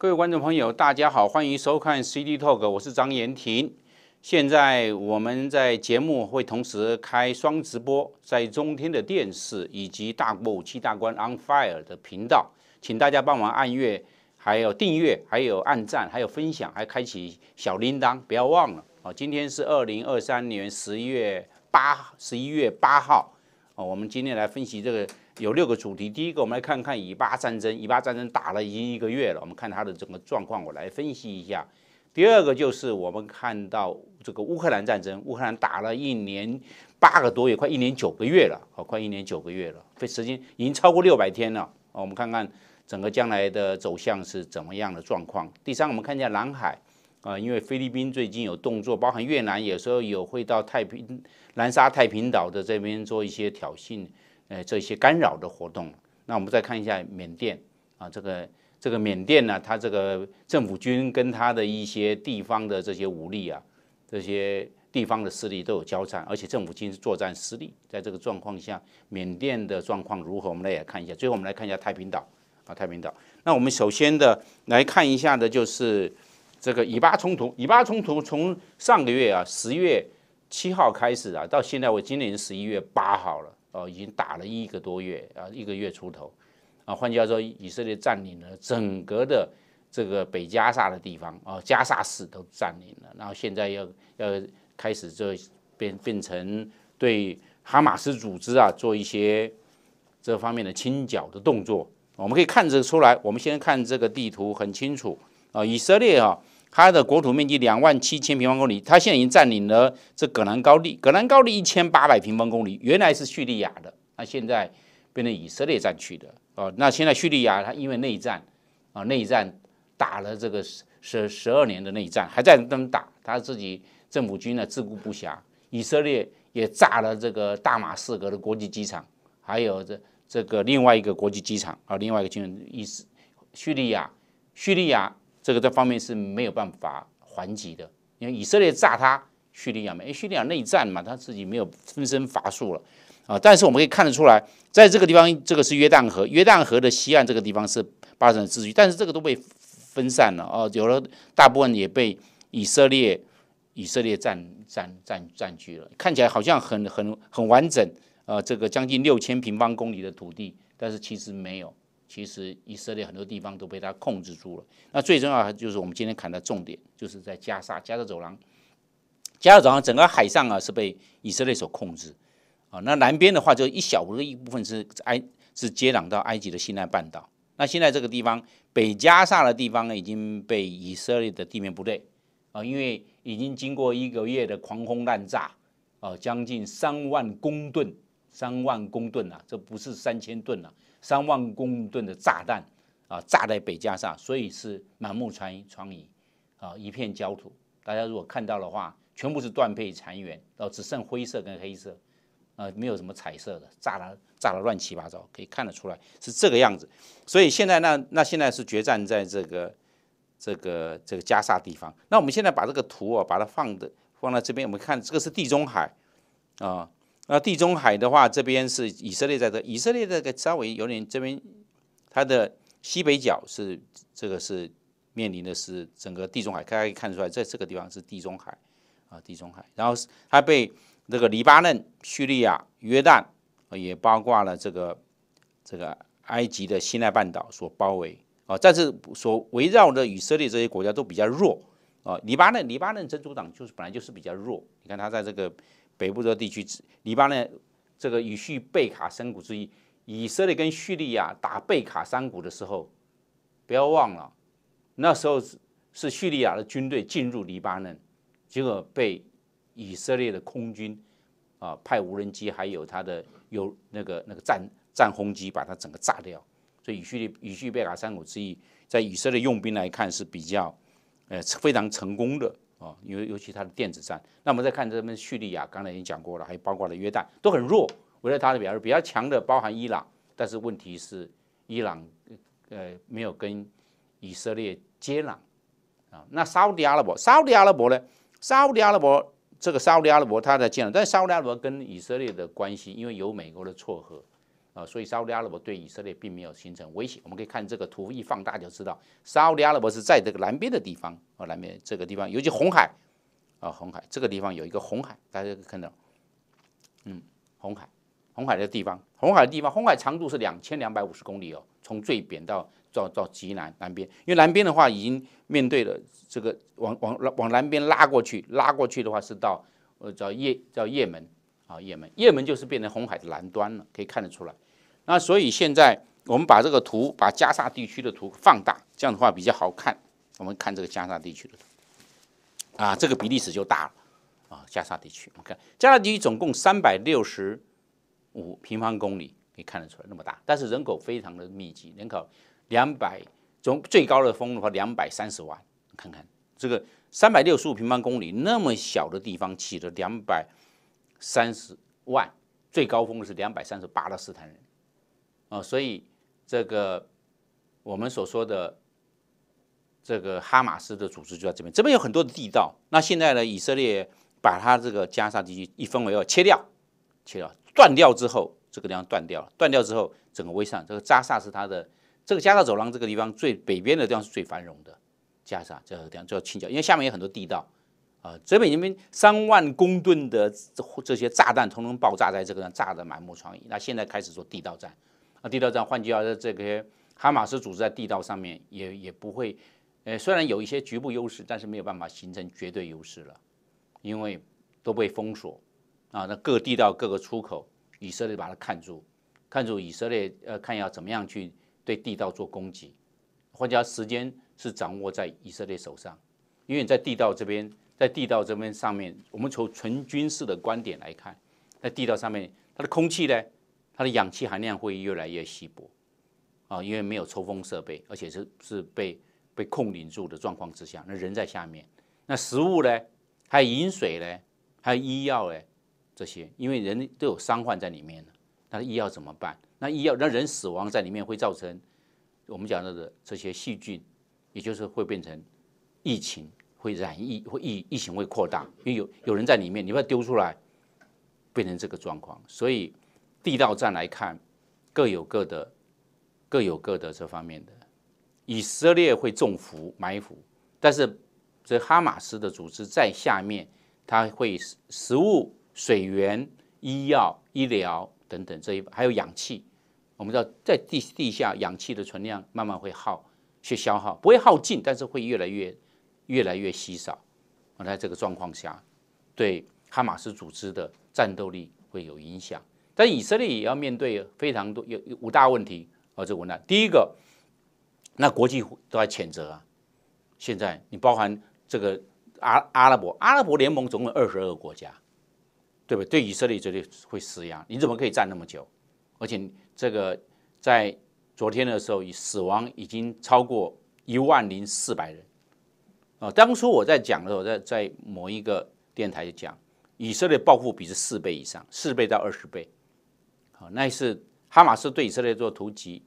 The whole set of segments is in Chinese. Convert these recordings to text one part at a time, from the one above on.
各位观众朋友，大家好，欢迎收看 CD Talk，我是张延廷。现在我们在节目会同时开双直播，在中天的电视以及大国武器大官 On Fire 的频道，请大家帮忙按阅，还有订阅，还有按赞，还有分享，还开启小铃铛，不要忘了哦。今天是二零二三年十一月八十一月八号哦，我们今天来分析这个。有六个主题，第一个我们来看看以巴战争，以巴战争打了已经一个月了，我们看它的整个状况，我来分析一下。第二个就是我们看到这个乌克兰战争，乌克兰打了一年八个多月，快一年九个月了，好，快一年九个月了，费时间已经超过六百天了。我们看看整个将来的走向是怎么样的状况。第三，我们看一下南海，啊，因为菲律宾最近有动作，包含越南有时候有会到太平南沙太平岛的这边做一些挑衅。呃这些干扰的活动。那我们再看一下缅甸啊，这个这个缅甸呢，它这个政府军跟它的一些地方的这些武力啊，这些地方的势力都有交战，而且政府军是作战失利。在这个状况下，缅甸的状况如何？我们来也看一下。最后我们来看一下太平岛啊，太平岛。那我们首先的来看一下的就是这个以巴冲突。以巴冲突从上个月啊，十月七号开始啊，到现在我今年十一月八号了。哦，已经打了一个多月啊，一个月出头，啊，换句话说，以色列占领了整个的这个北加萨的地方啊，加萨市都占领了，然后现在要要开始做变变成对哈马斯组织啊做一些这方面的清剿的动作，我们可以看得出来，我们先看这个地图很清楚啊，以色列啊。它的国土面积两万七千平方公里，它现在已经占领了这戈兰高地。戈兰高地一千八百平方公里，原来是叙利亚的，那现在变成以色列占去的。哦，那现在叙利亚它因为内战，啊，内战打了这个十十十二年的内战，还在那么打，他自己政府军呢自顾不暇。以色列也炸了这个大马士革的国际机场，还有这这个另外一个国际机场，啊，另外一个军是以叙利亚，叙利亚。这个这方面是没有办法还击的。因为以色列炸他叙利亚嘛，为叙利亚内战嘛，他自己没有分身乏术了啊。但是我们可以看得出来，在这个地方，这个是约旦河，约旦河的西岸这个地方是巴勒斯坦自治区，但是这个都被分散了啊，有了大部分也被以色列以色列占占占占据了。看起来好像很很很完整啊，这个将近六千平方公里的土地，但是其实没有。其实以色列很多地方都被他控制住了。那最重要的就是我们今天看的重点，就是在加沙加沙走廊，加沙走廊整个海上啊是被以色列所控制，啊，那南边的话就一小部分是埃是接壤到埃及的西南半岛。那现在这个地方北加沙的地方呢已经被以色列的地面部队啊，因为已经经过一个月的狂轰滥炸啊，将近三万公吨，三万公吨啊，这不是三千吨了。三万公吨的炸弹啊，炸在北加沙，所以是满目疮痍，疮痍啊，一片焦土。大家如果看到的话，全部是断配残垣，哦，只剩灰色跟黑色，啊，没有什么彩色的，炸了，炸了乱七八糟，可以看得出来是这个样子。所以现在，那那现在是决战在这个这个这个加沙地方。那我们现在把这个图啊，把它放的放在这边，我们看这个是地中海，啊。那地中海的话，这边是以色列在这，以色列这个稍微有点这边，它的西北角是这个是面临的是整个地中海，大家可以看出来，在这个地方是地中海啊，地中海。然后它被那个黎巴嫩、叙利亚、约旦也包括了这个这个埃及的西奈半岛所包围啊，但是所围绕的以色列这些国家都比较弱啊，黎巴嫩，黎巴嫩真主党就是本来就是比较弱，你看它在这个。北部这个地区，黎巴嫩这个与叙贝卡山谷之一，以色列跟叙利亚打贝卡山谷的时候，不要忘了，那时候是是叙利亚的军队进入黎巴嫩，结果被以色列的空军啊派无人机，还有他的有那个那个战战轰机把它整个炸掉。所以与叙与叙贝卡山谷之一，在以色列用兵来看是比较，呃非常成功的。哦，尤尤其它的电子战，那我们再看这边叙利亚，刚才已经讲过了，还有包括了约旦都很弱，围绕它的比较比较强的包含伊朗，但是问题是伊朗呃没有跟以色列接壤啊，那沙特阿拉伯，沙特阿拉伯呢，沙特阿拉伯这个沙特阿拉伯它在建，但沙特阿拉伯跟以色列的关系，因为有美国的撮合。啊，所以沙里阿拉伯对以色列并没有形成威胁。我们可以看这个图一放大就知道，沙里阿拉伯是在这个南边的地方啊，南边这个地方，尤其红海啊，红海这个地方有一个红海，大家看到，嗯，红海，红海的地方，红海的地方，红海长度是两千两百五十公里哦，从最扁到到到极南南边，因为南边的话已经面对了这个，往往往南边拉过去，拉过去的话是到呃叫叶叫叶门。啊，也门，也门就是变成红海的南端了，可以看得出来。那所以现在我们把这个图，把加沙地区的图放大，这样的话比较好看。我们看这个加沙地区的图，啊，这个比例尺就大了啊。加沙地区，我们看加沙地区总共三百六十五平方公里，可以看得出来那么大，但是人口非常的密集，人口两百，总最高的峰的话两百三十万。看看这个三百六十五平方公里那么小的地方，起了两百。三十万，最高峰是两百三十八的斯坦人，啊，所以这个我们所说的这个哈马斯的组织就在这边，这边有很多的地道。那现在呢，以色列把它这个加沙地区一分为二，切掉，切掉，断掉之后，这个地方断掉了，断掉之后，整个威上这个扎萨是它的这个加沙走廊这个地方最北边的地方是最繁荣的加沙，这个地方就要清剿，因为下面有很多地道。啊，这边你们三万公吨的这这些炸弹通通爆炸在这个炸得满目疮痍。那现在开始做地道战，啊，地道战，换句话说，这些哈马斯组织在地道上面也也不会，呃，虽然有一些局部优势，但是没有办法形成绝对优势了，因为都被封锁啊。那各地道各个出口，以色列把它看住，看住以色列，呃，看要怎么样去对地道做攻击，换句话时间是掌握在以色列手上，因为你在地道这边。在地道这边上面，我们从纯军事的观点来看，在地道上面，它的空气呢，它的氧气含量会越来越稀薄，啊，因为没有抽风设备，而且是是被被控顶住的状况之下，那人在下面，那食物呢，还有饮水呢，还有医药呢，这些，因为人都有伤患在里面那医药怎么办？那医药那人死亡在里面会造成，我们讲到的这些细菌，也就是会变成疫情。会染疫，会疫疫情会扩大，因为有有人在里面，你把它丢出来，变成这个状况。所以，地道战来看，各有各的，各有各的这方面的。以色列会中伏埋伏，但是这哈马斯的组织在下面，他会食物、水源、医药、医疗等等这一还有氧气。我们知道在地地下氧气的存量慢慢会耗，去消耗不会耗尽，但是会越来越。越来越稀少，那这个状况下，对哈马斯组织的战斗力会有影响。但以色列也要面对非常多有五大问题啊，这五难。第一个，那国际都在谴责啊，现在你包含这个阿阿拉伯阿拉伯联盟总共二十二个国家，对不对？对以色列这里会施压，你怎么可以站那么久？而且这个在昨天的时候，已死亡已经超过一万零四百人。哦，当初我在讲的时候，在在某一个电台讲，以色列报复比是四倍以上，四倍到二十倍。好，那是哈马斯对以色列做图击，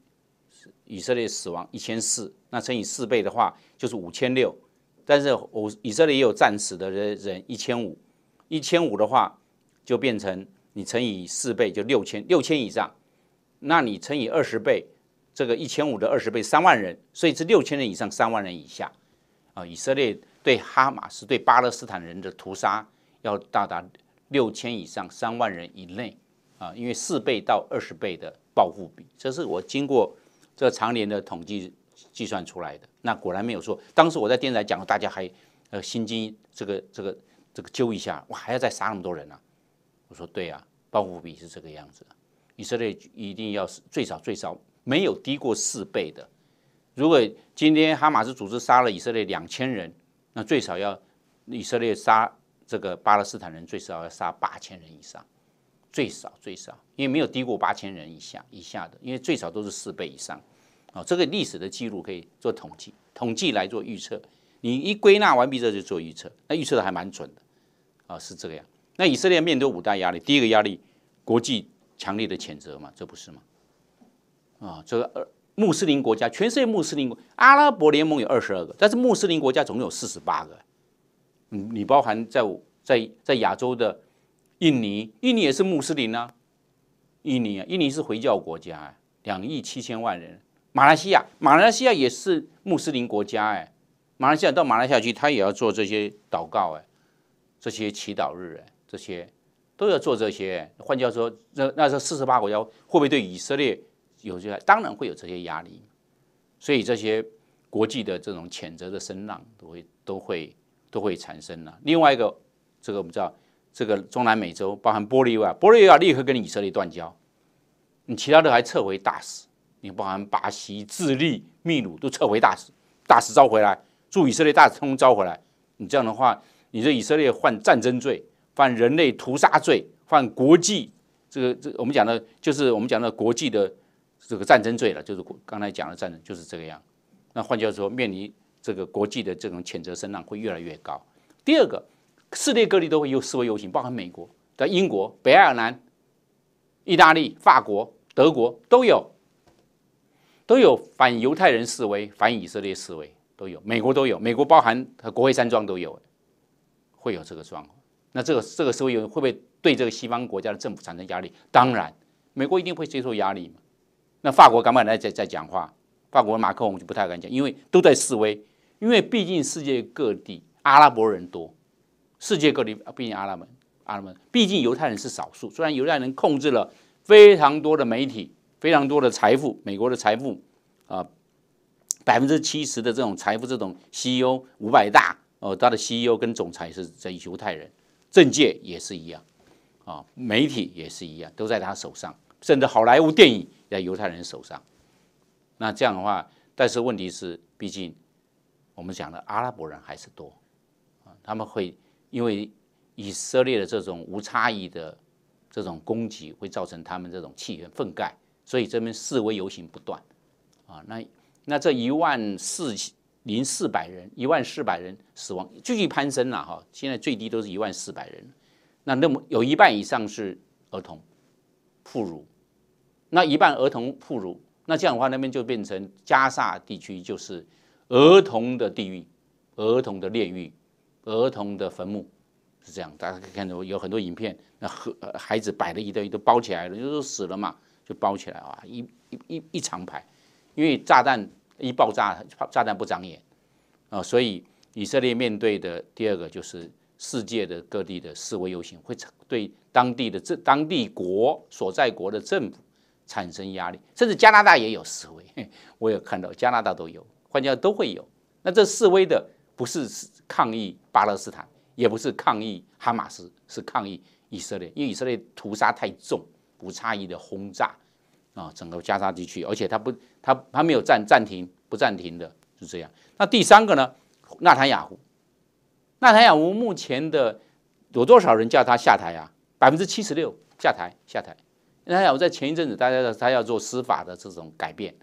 以色列死亡一千四，那乘以四倍的话就是五千六。但是我以色列也有战死的人，一千五，一千五的话就变成你乘以四倍就六千六千以上。那你乘以二十倍，这个一千五的二十倍三万人，所以是六千人以上，三万人以下。啊，以色列对哈马斯对巴勒斯坦人的屠杀要到达六千以上三万人以内，啊，因为四倍到二十倍的报复比，这是我经过这常年的统计计算出来的。那果然没有错。当时我在电台讲，大家还呃心惊这个这个这个揪一下，哇，还要再杀那么多人啊？我说对啊，报复比是这个样子，以色列一定要最少最少没有低过四倍的。如果今天哈马斯组织杀了以色列两千人，那最少要以色列杀这个巴勒斯坦人最少要杀八千人以上，最少最少，因为没有低过八千人以下以下的，因为最少都是四倍以上，啊，这个历史的记录可以做统计，统计来做预测，你一归纳完毕这就做预测，那预测的还蛮准的，啊，是这个样。那以色列面对五大压力，第一个压力，国际强烈的谴责嘛，这不是吗？啊，这个二。穆斯林国家，全世界穆斯林国，阿拉伯联盟有二十二个，但是穆斯林国家总有四十八个。嗯，你包含在在在亚洲的印尼，印尼也是穆斯林啊，印尼啊，印尼是回教国家哎，两亿七千万人，马来西亚，马来西亚也是穆斯林国家哎，马来西亚到马来西亚去，他也要做这些祷告哎，这些祈祷日哎，这些都要做这些。换句话说，那那这四十八国家会不会对以色列？有些当然会有这些压力，所以这些国际的这种谴责的声浪都会都会都会产生了。另外一个，这个我们知道，这个中南美洲包含玻利维亚，玻利维亚立刻跟以色列断交，你其他的还撤回大使，你包含巴西、智利、秘鲁都撤回大使，大使招回来，驻以色列大使通招回来，你这样的话，你这以色列犯战争罪、犯人类屠杀罪、犯国际这个这我们讲的，就是我们讲的国际的。这个战争罪了，就是刚才讲的战争，就是这个样。那换句话说，面临这个国际的这种谴责声浪会越来越高。第二个，世界各地都会有示威游行，包含美国、在英国、北爱尔兰、意大利、法国、德国都有，都有反犹太人示威、反以色列示威都有，美国都有，美国包含国会山庄都有，会有这个状况。那这个这个示威游会不会对这个西方国家的政府产生压力？当然，美国一定会接受压力嘛。那法国不敢在在在讲话，法国马克龙就不太敢讲，因为都在示威。因为毕竟世界各地阿拉伯人多，世界各地毕竟阿拉伯阿拉伯毕竟犹太人是少数。虽然犹太人控制了非常多的媒体、非常多的财富，美国的财富啊，百分之七十的这种财富，这种 CEO 五百大哦，他的 CEO 跟总裁是在犹太人，政界也是一样，啊，媒体也是一样，都在他手上。甚至好莱坞电影在犹太人手上，那这样的话，但是问题是，毕竟我们讲的阿拉伯人还是多，啊，他们会因为以色列的这种无差异的这种攻击，会造成他们这种气源覆盖，所以这边示威游行不断，啊，那那这一万四零四百人，一万四百人死亡继续攀升了哈，现在最低都是一万四百人，那那么有一半以上是儿童、妇孺。那一半儿童妇孺，那这样的话，那边就变成加沙地区就是儿童的地狱、儿童的炼狱、儿童的坟墓，是这样。大家可以看到有很多影片，那和孩子摆的一堆都包起来了，就是死了嘛，就包起来啊，一一一一长排。因为炸弹一爆炸，炸弹不长眼啊，所以以色列面对的第二个就是世界的各地的示威游行会对当地的政、当地国所在国的政府。产生压力，甚至加拿大也有示威，我也看到加拿大都有，国家都会有。那这示威的不是抗议巴勒斯坦，也不是抗议哈马斯，是抗议以色列，因为以色列屠杀太重，无差异的轰炸啊，整个加沙地区，而且他不，他他没有暂暂停，不暂停的是这样。那第三个呢？纳坦雅胡，纳坦雅胡目前的有多少人叫他下台啊？百分之七十六下台下台。那他我在前一阵子，大家他要做司法的这种改变，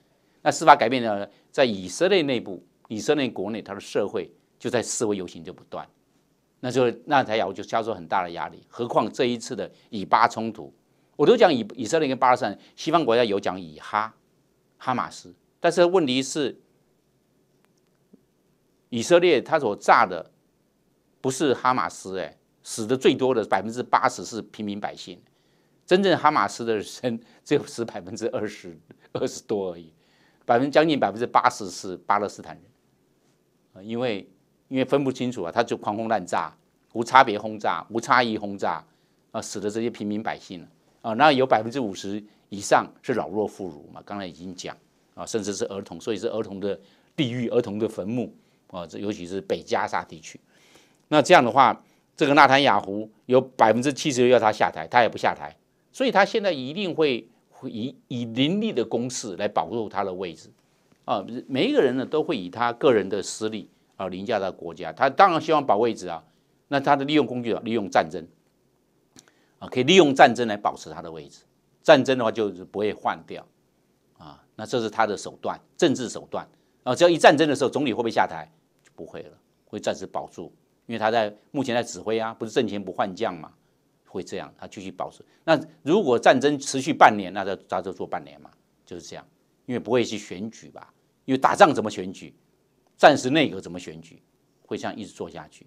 那司法改变呢，在以色列内部，以色列国内，他的社会就在示威游行就不断，那就那他要就遭受很大的压力。何况这一次的以巴冲突，我都讲以以色列跟巴勒斯坦，西方国家有讲以哈，哈马斯，但是问题是，以色列他所炸的不是哈马斯，哎，死的最多的百分之八十是平民百姓。真正哈马斯的人 只有是百分之二十二十多而已，百分将近百分之八十是巴勒斯坦人，啊，因为因为分不清楚啊，他就狂轰滥炸，无差别轰炸，无差异轰炸，啊，使得这些平民百姓啊，那有百分之五十以上是老弱妇孺嘛，刚才已经讲啊，甚至是儿童，所以是儿童的地狱，儿童的坟墓啊，这尤其是北加沙地区。那这样的话，这个纳坦雅胡有百分之七十要他下台，他也不下台。所以他现在一定会以以凌厉的攻势来保住他的位置，啊，每一个人呢都会以他个人的实力啊凌驾到国家。他当然希望保位置啊，那他的利用工具啊，利用战争，啊，可以利用战争来保持他的位置。战争的话就是不会换掉，啊，那这是他的手段，政治手段。啊，只要一战争的时候，总理会不会下台？就不会了，会暂时保住，因为他在目前在指挥啊，不是挣钱不换将嘛。会这样，他继续保持。那如果战争持续半年，那他他就做半年嘛，就是这样。因为不会去选举吧？因为打仗怎么选举？战时内阁怎么选举？会这样一直做下去。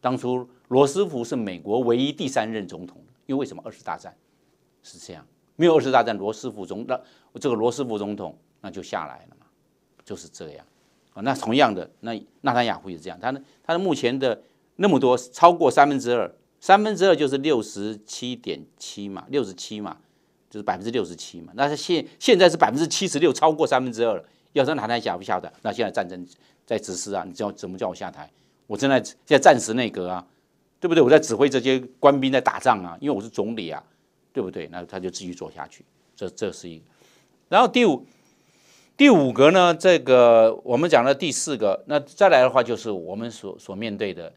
当初罗斯福是美国唯一第三任总统，因为为什么二次大战是这样？没有二次大战，罗斯福总那这个罗斯福总统那就下来了嘛，就是这样。啊，那同样的，那纳丹雅夫也是这样，他呢，他的目前的那么多超过三分之二。三分之二就是六十七点七嘛，六十七嘛，就是百分之六十七嘛。那现现在是百分之七十六，超过三分之二了。要是台台下不下的，那现在战争在实施啊，你叫怎么叫我下台？我正在现在战时内阁啊，对不对？我在指挥这些官兵在打仗啊，因为我是总理啊，对不对？那他就继续做下去。这，这是一。然后第五，第五个呢，这个我们讲了第四个，那再来的话就是我们所所面对的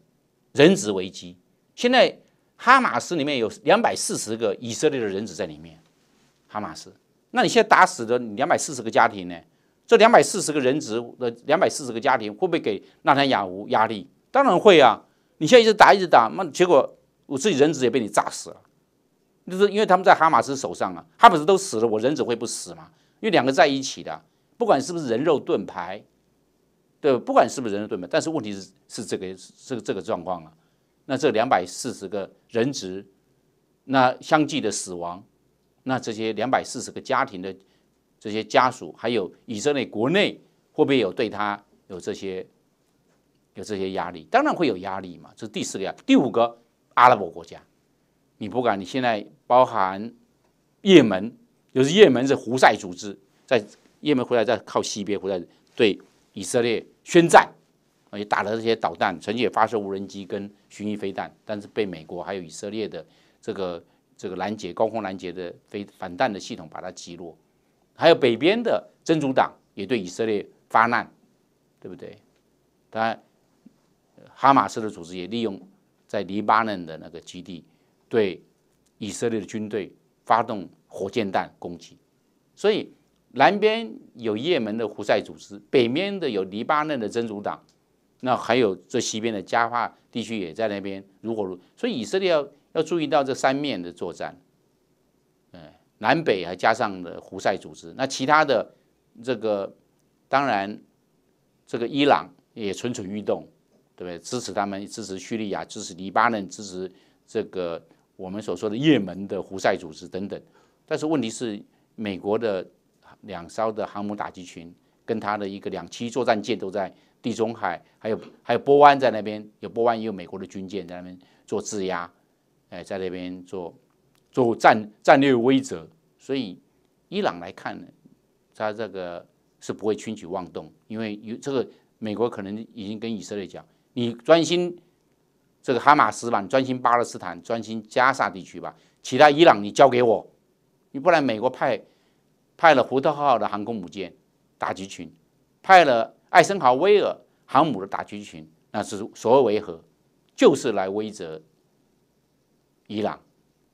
人质危机。现在哈马斯里面有两百四十个以色列的人质在里面，哈马斯，那你现在打死的两百四十个家庭呢？这两百四十个人质的两百四十个家庭会不会给纳南雅胡压力？当然会啊！你现在一直打一直打，那结果我自己人质也被你炸死了，就是因为他们在哈马斯手上啊，哈马斯都死了，我人质会不死吗？因为两个在一起的，不管是不是人肉盾牌，对不管是不是人肉盾牌，但是问题是是这个是这个状况了。那这两百四十个人质，那相继的死亡，那这些两百四十个家庭的这些家属，还有以色列国内会不会有对他有这些有这些压力？当然会有压力嘛。这是第四个，第五个阿拉伯国家，你不管你现在包含也门，就是也门是胡塞组织在也门，胡塞在靠西边，胡塞对以色列宣战。而且打了这些导弹，曾经也发射无人机跟巡弋飞弹，但是被美国还有以色列的这个这个拦截高空拦截的飞反弹的系统把它击落。还有北边的真主党也对以色列发难，对不对？当然，哈马斯的组织也利用在黎巴嫩的那个基地对以色列的军队发动火箭弹攻击。所以南边有也门的胡塞组织，北边的有黎巴嫩的真主党。那还有这西边的加化地区也在那边，如果所以以色列要要注意到这三面的作战，嗯，南北还加上了胡塞组织，那其他的这个当然这个伊朗也蠢蠢欲动，对不对？支持他们，支持叙利亚，支持黎巴嫩，支持这个我们所说的也门的胡塞组织等等。但是问题是美国的两艘的航母打击群。跟他的一个两栖作战舰都在地中海，还有还有波湾在那边，有波湾也有美国的军舰在那边做制压，哎，在那边做做战战略威慑。所以伊朗来看呢，他这个是不会轻举妄动，因为有这个美国可能已经跟以色列讲，你专心这个哈马斯吧，你专心巴勒斯坦，专心加沙地区吧，其他伊朗你交给我，你不然美国派派了福特号的航空母舰。打击群，派了艾森豪威尔航母的打击群，那是所谓维和，就是来威责伊朗，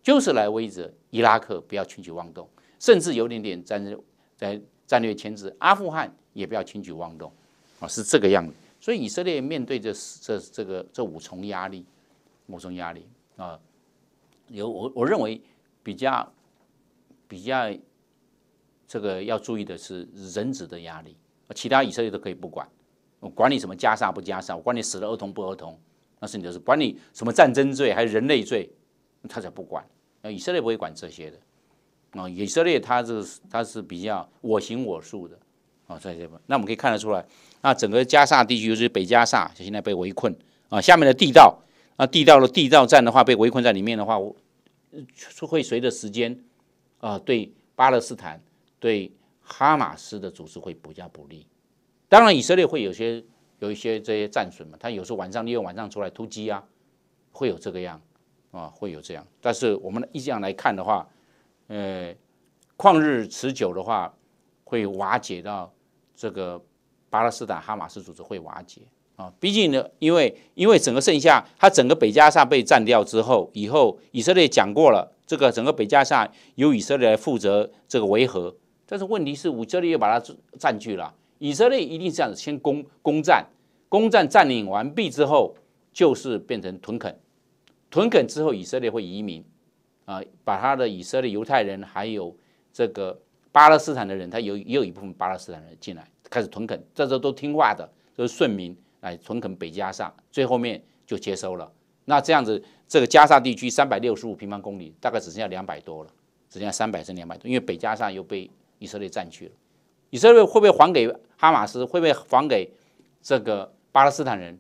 就是来威责伊拉克，不要轻举妄动，甚至有点点战略在战略牵制阿富汗，也不要轻举妄动，啊，是这个样子。所以以色列面对这这这个这五重压力，五重压力啊，有我我认为比较比较。这个要注意的是人质的压力，其他以色列都可以不管，我管你什么加沙不加沙，管你死了儿童不儿童，那是你的事。管你什么战争罪还是人类罪，他才不管。那以色列不会管这些的，啊，以色列他是个他是比较我行我素的啊，在这边。那我们可以看得出来，那整个加沙地区，就是北加沙，就现在被围困啊。下面的地道，那地道的地道战的话，被围困在里面的话，会随着时间啊，对巴勒斯坦。对哈马斯的组织会比较不利，当然以色列会有些有一些这些战损嘛。他有时候晚上利用晚上出来突击啊，会有这个样啊，会有这样。但是我们一这样来看的话，呃，旷日持久的话，会瓦解到这个巴勒斯坦哈马斯组织会瓦解啊。毕竟呢，因为因为整个剩下他整个北加沙被占掉之后，以后以色列讲过了，这个整个北加沙由以色列来负责这个维和。但是问题是，以色列又把它占据了。以色列一定是这样子，先攻攻占，攻占占领完毕之后，就是变成屯垦。屯垦之后，以色列会移民，啊，把他的以色列犹太人，还有这个巴勒斯坦的人，他有也有一部分巴勒斯坦人进来，开始屯垦。这时候都听话的，就是顺民来屯垦北加上，最后面就接收了。那这样子，这个加沙地区三百六十五平方公里，大概只剩下两百多了，只剩下三百是两百多，因为北加上又被。以色列占据了，以色列会不会还给哈马斯？会不会还给这个巴勒斯坦人？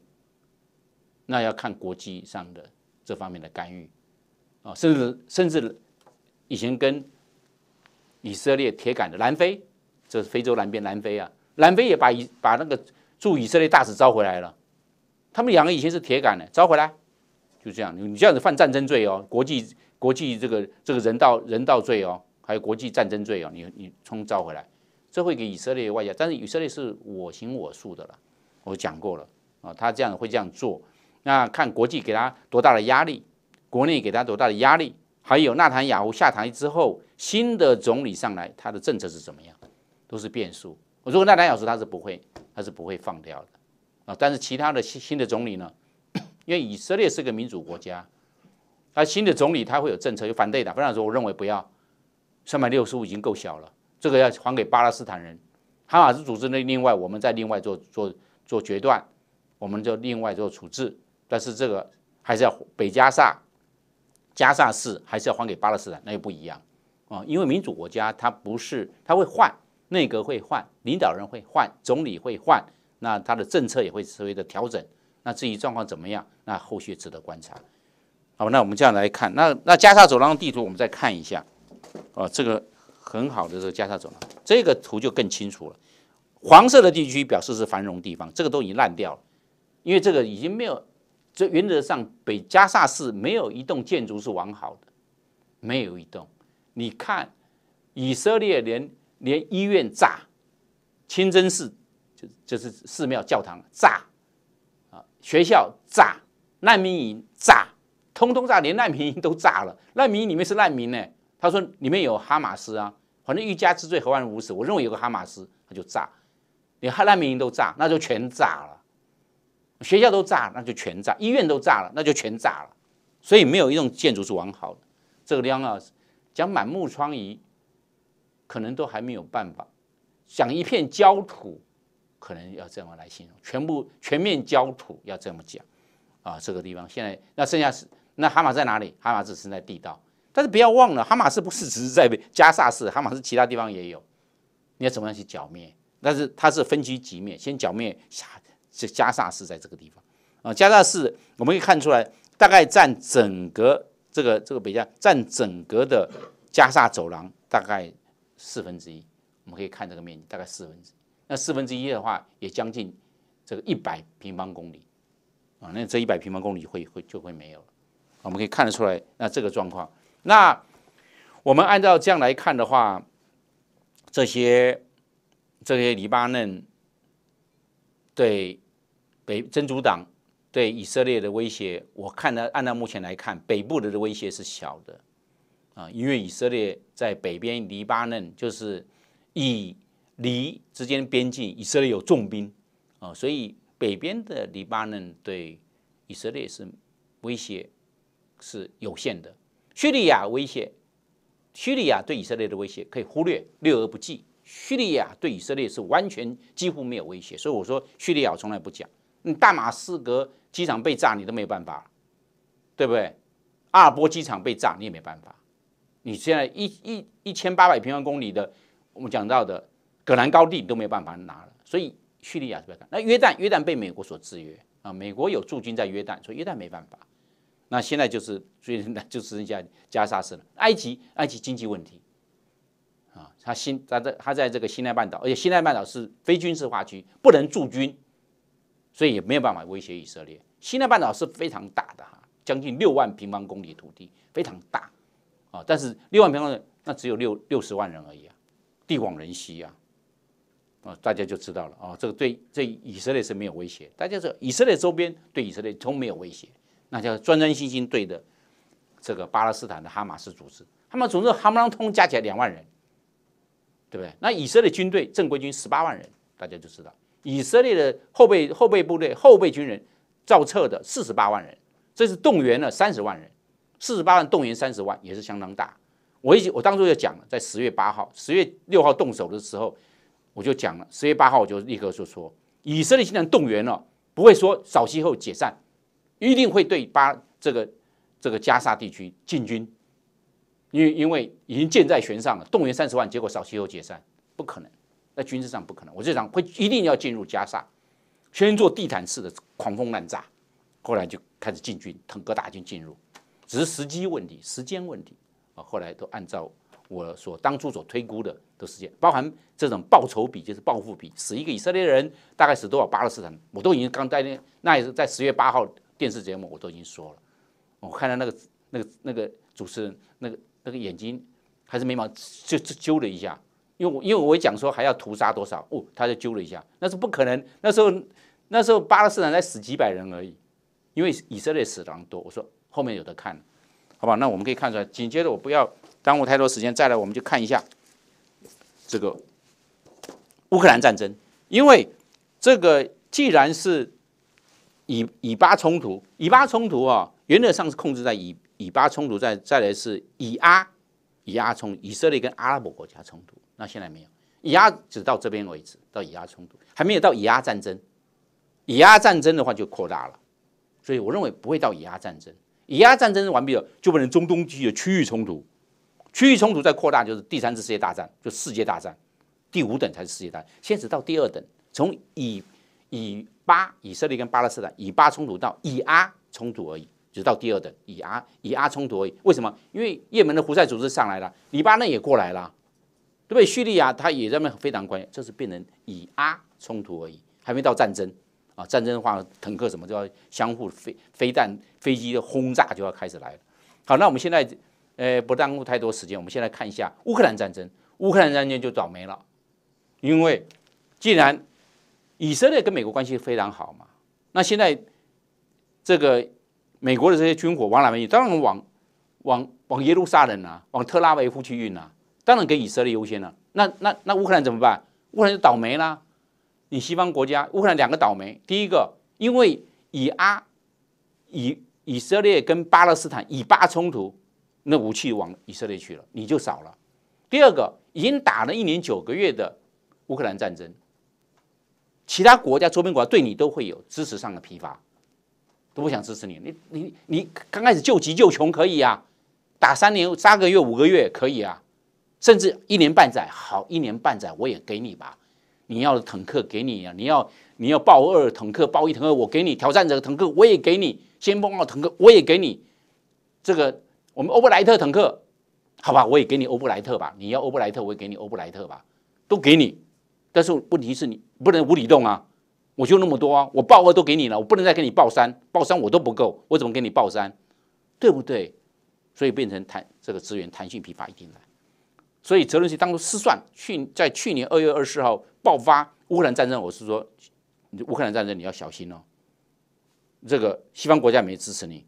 那要看国际上的这方面的干预啊，甚至甚至以前跟以色列铁杆的南非，这是非洲南边南非啊，南非也把以把那个驻以色列大使招回来了，他们两个以前是铁杆的，招回来就这样，你这样子犯战争罪哦，国际国际这个这个人道人道罪哦。还有国际战争罪哦，你你从招回来，这会给以色列外交，但是以色列是我行我素的了，我讲过了啊，他这样会这样做，那看国际给他多大的压力，国内给他多大的压力，还有纳坦雅胡下台之后，新的总理上来，他的政策是怎么样，都是变数。如果纳坦雅胡他是不会，他是不会放掉的啊，但是其他的新的总理呢，因为以色列是个民主国家，那新的总理他会有政策，有反对的。不然说，我认为不要。三百六十五已经够小了，这个要还给巴勒斯坦人。哈马斯组织内，另外我们再另外做做做决断，我们就另外做处置。但是这个还是要北加沙，加萨市还是要还给巴勒斯坦，那又不一样啊。因为民主国家，它不是它会换内阁会换领导人会换总理会换，那它的政策也会稍微的调整。那至于状况怎么样，那后续值得观察。好，那我们这样来看，那那加沙走廊地图，我们再看一下。哦，这个很好的这个加沙走廊，这个图就更清楚了。黄色的地区表示是繁荣地方，这个都已经烂掉了，因为这个已经没有。这原则上北加沙市没有一栋建筑是完好的，没有一栋。你看，以色列连连医院炸，清真寺就就是寺庙教堂炸，啊，学校炸，难民营炸，通通炸，连难民营都炸了。难民营里面是难民呢。他说：“里面有哈马斯啊，反正欲加之罪何患无辞。我认为有个哈马斯，他就炸，连难民营都炸，那就全炸了。学校都炸，那就全炸；医院都炸了，那就全炸了。所以没有一栋建筑是完好的。这个地方啊，讲满目疮痍，可能都还没有办法。讲一片焦土，可能要这么来形容，全部全面焦土要这么讲啊。这个地方现在，那剩下是那哈马在哪里？哈马只生在地道。”但是不要忘了，哈马斯不是只是在加萨市，哈马斯其他地方也有。你要怎么样去剿灭？但是它是分区几灭，先剿灭下这加萨市在这个地方啊。加萨市我们可以看出来，大概占整个这个这个北疆占整个的加萨走廊大概四分之一。我们可以看这个面积，大概四分之。那四分之一的话，也将近这个一百平方公里啊。那这一百平方公里会会就会没有了。我们可以看得出来，那这个状况。那我们按照这样来看的话，这些这些黎巴嫩对北真主党对以色列的威胁，我看了按照目前来看，北部的威胁是小的啊，因为以色列在北边，黎巴嫩就是以黎之间边境，以色列有重兵啊，所以北边的黎巴嫩对以色列是威胁是有限的。叙利亚威胁，叙利亚对以色列的威胁可以忽略，略而不计。叙利亚对以色列是完全几乎没有威胁，所以我说叙利亚从来不讲。你大马士革机场被炸，你都没有办法，对不对？阿尔波机场被炸，你也没办法。你现在一一一千八百平方公里的，我们讲到的戈兰高地都没有办法拿了，所以叙利亚是不要干。那约旦，约旦被美国所制约啊，美国有驻军在约旦，所以约旦没办法。那现在就是，所以那就是人家加沙市了。埃及，埃及经济问题，啊，他新他在他在这个西奈半岛，而且西奈半岛是非军事化区，不能驻军，所以也没有办法威胁以色列。西奈半岛是非常大的哈，将近六万平方公里土地，非常大，啊，但是六万平方公里那只有六六十万人而已啊，地广人稀啊。啊，大家就知道了啊，这个对对以色列是没有威胁。大家说以色列周边对以色列从没有威胁。那叫专专心心对的，这个巴勒斯坦的哈马斯组织，他们组织哈马拉通加起来两万人，对不对？那以色列军队正规军十八万人，大家就知道以色列的后备后备部队后备军人，造册的四十八万人，这是动员了三十万人，四十八万动员三十万也是相当大。我一我当初就讲了，在十月八号、十月六号动手的时候，我就讲了，十月八号我就立刻就说，以色列现在动员了，不会说扫息后解散。一定会对巴这个这个加沙地区进军，因为因为已经箭在弦上了，动员三十万，结果少西欧解散，不可能，那军事上不可能。我这场会一定要进入加沙，先做地毯式的狂轰滥炸，后来就开始进军，整个大军进入，只是时机问题、时间问题啊。后来都按照我所当初所推估的的时间，包含这种报仇比就是报复比，死一个以色列人大概死多少巴勒斯坦我都已经刚在那那也是在十月八号。电视节目我都已经说了，我看到那个那个那个主持人那个那个眼睛还是眉毛就就揪了一下，因为我因为我讲说还要屠杀多少，哦，他就揪了一下，那是不可能，那时候那时候巴勒斯坦才死几百人而已，因为以色列死的多，我说后面有的看，好吧，那我们可以看出来。紧接着我不要耽误太多时间，再来我们就看一下这个乌克兰战争，因为这个既然是。以以巴冲突，以巴冲突啊，原则上是控制在以以巴冲突，再再来是以阿以阿冲，以色列跟阿拉伯国家冲突。那现在没有，以阿只到这边为止，到以阿冲突还没有到以阿战争。以阿战争的话就扩大了，所以我认为不会到以阿战争。以阿战争完毕了，就不成中东地区的区域冲突，区域冲突再扩大就是第三次世界大战，就世界大战，第五等才是世界大战，现在只到第二等，从以。以巴以色列跟巴勒斯坦，以巴冲突到以阿冲突而已，就到第二等以阿以阿冲突而已。为什么？因为也门的胡塞组织上来了，黎巴嫩也过来了，对不对？叙利亚它也在为非常关键，这是变成以阿冲突而已，还没到战争啊！战争的话，坦克什么就要相互飞飞弹、飞机轰炸就要开始来了。好，那我们现在呃不耽误太多时间，我们先来看一下乌克兰战争。乌克兰战争就倒霉了，因为既然以色列跟美国关系非常好嘛？那现在这个美国的这些军火往哪边运？当然往往往耶路撒冷啊，往特拉维夫去运啊，当然给以色列优先了。那那那乌克兰怎么办？乌克兰就倒霉啦！你西方国家，乌克兰两个倒霉：第一个，因为以阿以以色列跟巴勒斯坦以巴冲突，那武器往以色列去了，你就少了；第二个，已经打了一年九个月的乌克兰战争。其他国家周边国家对你都会有支持上的批发，都不想支持你。你你你刚开始救急救穷可以啊，打三年三个月五个月可以啊，甚至一年半载好，一年半载我也给你吧。你要坦克给你呀，你要你要豹二坦克、豹一坦克我给你，挑战者坦克我也给你，先锋号坦克我也给你。这个我们欧布莱特坦克，好吧我也给你欧布莱特吧。你要欧布莱特我也给你欧布莱特吧，都给你。但是问题是你不能无底洞啊，我就那么多啊，我报二都给你了，我不能再给你报三，报三我都不够，我怎么给你报三，对不对？所以变成弹这个资源弹性批发一定的，所以泽伦斯当初失算，去在去年二月二十四号爆发乌克兰战争，我是说乌克兰战争你要小心哦，这个西方国家没支持你，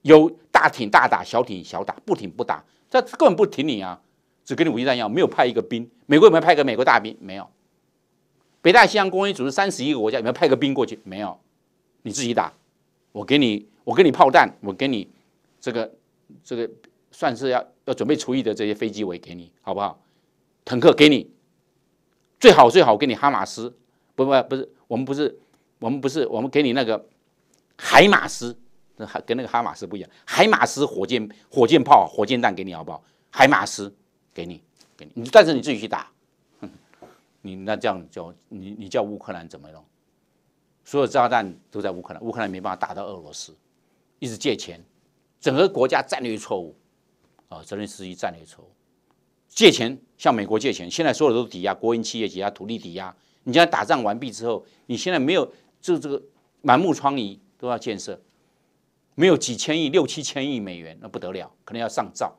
有大挺大打，小挺小打，不挺不打，这根本不挺你啊，只给你武器弹药，没有派一个兵，美国有没有派一个美国大兵？没有。北大西洋公约组织三十一个国家，你有派个兵过去？没有，你自己打。我给你，我给你炮弹，我给你这个这个，算是要要准备厨艺的这些飞机，我给你，好不好？坦克给你，最好最好，给你哈马斯，不不不是，我们不是我们不是我们给你那个海马斯，那跟那个哈马斯不一样，海马斯火箭火箭炮火箭弹给你，好不好？海马斯给你给你，但是你自己去打。你那这样叫你你叫乌克兰怎么弄？所有炸弹都在乌克兰，乌克兰没办法打到俄罗斯，一直借钱，整个国家战略错误啊，泽连斯基战略错误，借钱向美国借钱，现在所有的都是抵押国营企业抵押土地抵押，你现在打仗完毕之后，你现在没有这这个满目疮痍都要建设，没有几千亿六七千亿美元那不得了，可能要上灶，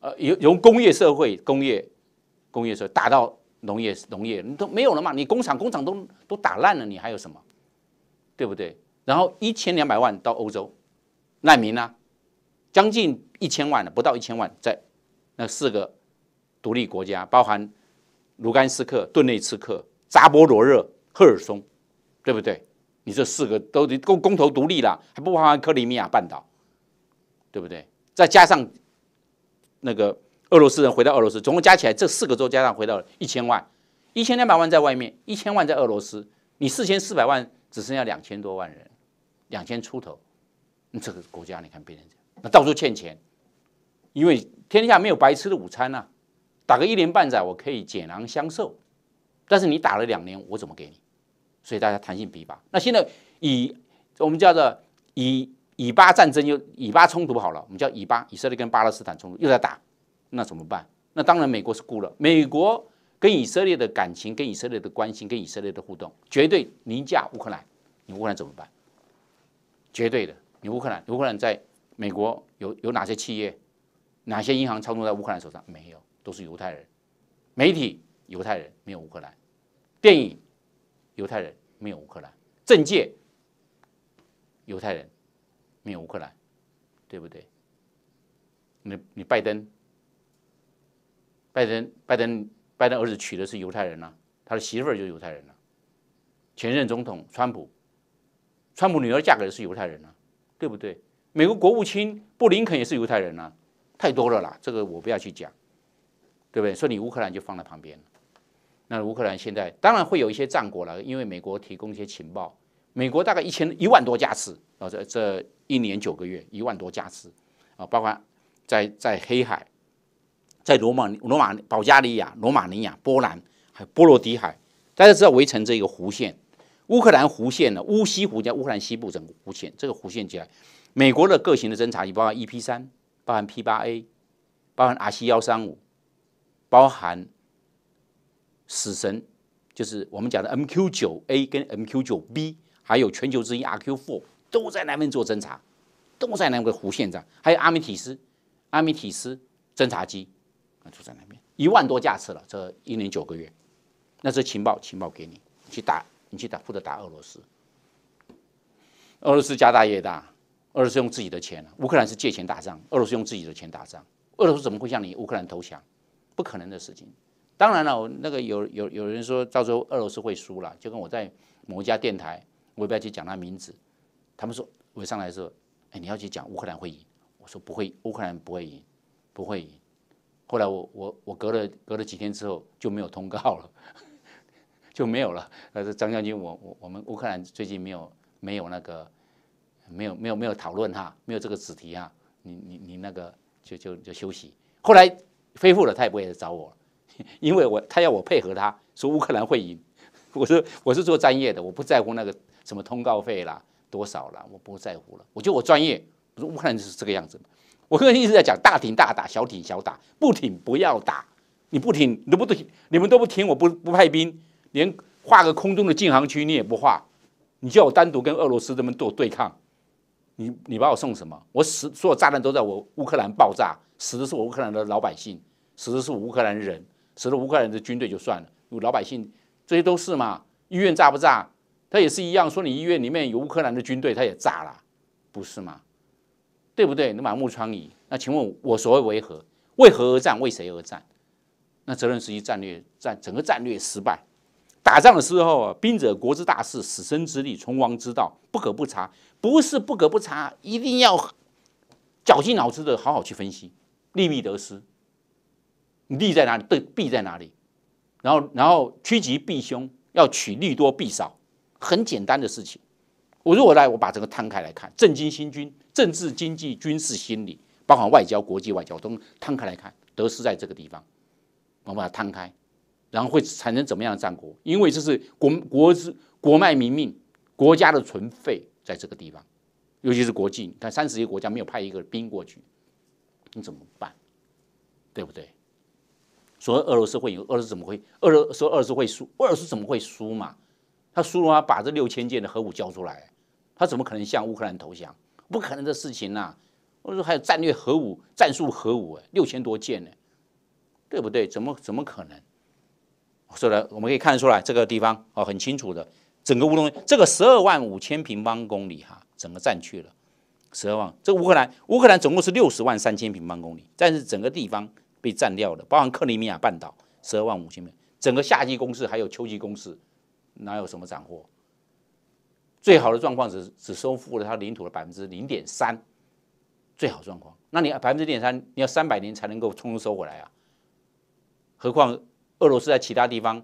呃，由由工业社会工业工业社打到。农业农业你都没有了嘛？你工厂工厂都都打烂了，你还有什么，对不对？然后一千两百万到欧洲，难民呢？将近一千万了，不到一千万，在那四个独立国家，包含卢甘斯克、顿内次克、扎波罗热、赫尔松，对不对？你这四个都公公投独立了，还不包含克里米亚半岛，对不对？再加上那个。俄罗斯人回到俄罗斯，总共加起来这四个州加上回到一千万、一千两百万在外面，一千万在俄罗斯，你四千四百万只剩下两千多万人，两千出头。你这个国家，你看变成这样，那到处欠钱，因为天下没有白吃的午餐呐。打个一年半载，我可以解囊相授，但是你打了两年，我怎么给你？所以大家弹性比吧。那现在以我们叫做以以巴战争又以巴冲突好了，我们叫以巴，以色列跟巴勒斯坦冲突又在打。那怎么办？那当然，美国是孤了。美国跟以色列的感情、跟以色列的关系、跟以色列的互动，绝对凌驾乌克兰。你乌克兰怎么办？绝对的，你乌克兰，乌克兰在美国有有哪些企业、哪些银行操纵在乌克兰手上？没有，都是犹太人。媒体犹太人没有乌克兰，电影犹太人没有乌克兰，政界犹太人没有乌克兰，对不对？你你拜登。拜登，拜登，拜登儿子娶的是犹太人了，他的媳妇儿就是犹太人了。前任总统川普，川普女儿嫁给的是犹太人了，对不对？美国国务卿布林肯也是犹太人了，太多了啦，这个我不要去讲，对不对？所以你乌克兰就放在旁边了。那乌克兰现在当然会有一些战果了，因为美国提供一些情报，美国大概一千一万多架次啊，这这一年九个月一万多架次啊，包括在在黑海。在罗马、罗马、保加利亚、罗马尼亚、波兰，还有波罗的海，大家知道围成这个弧线。乌克兰弧线呢？乌西弧在乌克兰西部整个弧线，这个弧线起来，美国的各型的侦察，机，包括 EP 三，包含 P 八 A，包含 RC 幺三五，包含死神，就是我们讲的 MQ 九 A 跟 MQ 九 B，还有全球之一 RQ four 都在那边做侦察，都在那个弧线上，还有阿米提斯、阿米提斯侦察机。住在那边一万多架次了，这一年九个月，那是情报，情报给你去打，你去打或者打俄罗斯。俄罗斯家大业大，俄罗斯用自己的钱，乌克兰是借钱打仗，俄罗斯用自己的钱打仗，俄罗斯怎么会向你乌克兰投降？不可能的事情。当然了，我那个有有有人说到时候俄罗斯会输了，就跟我在某一家电台，我不要去讲他名字，他们说我上来说，哎，你要去讲乌克兰会赢，我说不会，乌克兰不会赢，不会赢。后来我我我隔了隔了几天之后就没有通告了，就没有了。是张将军，我我我们乌克兰最近没有没有那个没有没有没有讨论哈，没有这个主题啊。你你你那个就就就休息。后来恢复了，他也不会找我，因为我他要我配合他说乌克兰会赢。我说我是做专业的，我不在乎那个什么通告费啦多少啦，我不在乎了。我觉得我专业，乌克兰是这个样子。我刚人一直在讲大停大打，小停小打，不停不要打。你不停，你都不停，你们都不停，我不不派兵，连画个空中的禁航区你也不画。你叫我单独跟俄罗斯这么做对抗，你你把我送什么？我死所有炸弹都在我乌克兰爆炸，死的是我乌克兰的老百姓，死的是乌克兰人，死了乌克兰的军队就算了，老百姓这些都是嘛？医院炸不炸？他也是一样，说你医院里面有乌克兰的军队，他也炸了，不是吗？对不对？你满目疮痍。那请问，我所谓为何？为何而战？为谁而战？那责任时期战略战，整个战略失败。打仗的时候啊，兵者国之大事，死生之力，存亡之道，不可不察。不是不可不察，一定要绞尽脑汁的好好去分析利弊得失。利在哪里？对，弊在哪里？然后，然后趋吉避凶，要取利多弊少，很简单的事情。我如果来，我把这个摊开来看，政经新军、政治、经济、军事、心理，包括外交、国际外交，都摊开来看，得失在这个地方。我们把它摊开，然后会产生怎么样的战果？因为这是国国之国脉民命，国家的存废在这个地方。尤其是国际，你看三十一个国家没有派一个兵过去，你怎么办？对不对？所以俄罗斯会赢，俄罗斯怎么会？俄罗说俄罗斯会输，俄罗斯怎么会输嘛？他输了，他把这六千件的核武交出来。他怎么可能向乌克兰投降？不可能的事情呐！我说还有战略核武、战术核武，哎，六千多件呢，对不对？怎么怎么可能？说的，我们可以看得出来，这个地方哦，很清楚的，整个乌东这个十二万五千平方公里哈，整个占去了十二万。这乌克兰，乌克兰总共是六十万三千平方公里，但是整个地方被占掉了，包含克里米亚半岛十二万五千平整个夏季攻势还有秋季攻势，哪有什么斩获？最好的状况只只收复了它领土的百分之零点三，最好状况。那你百分之零点三，你要三百年才能够充新收回来啊！何况俄罗斯在其他地方，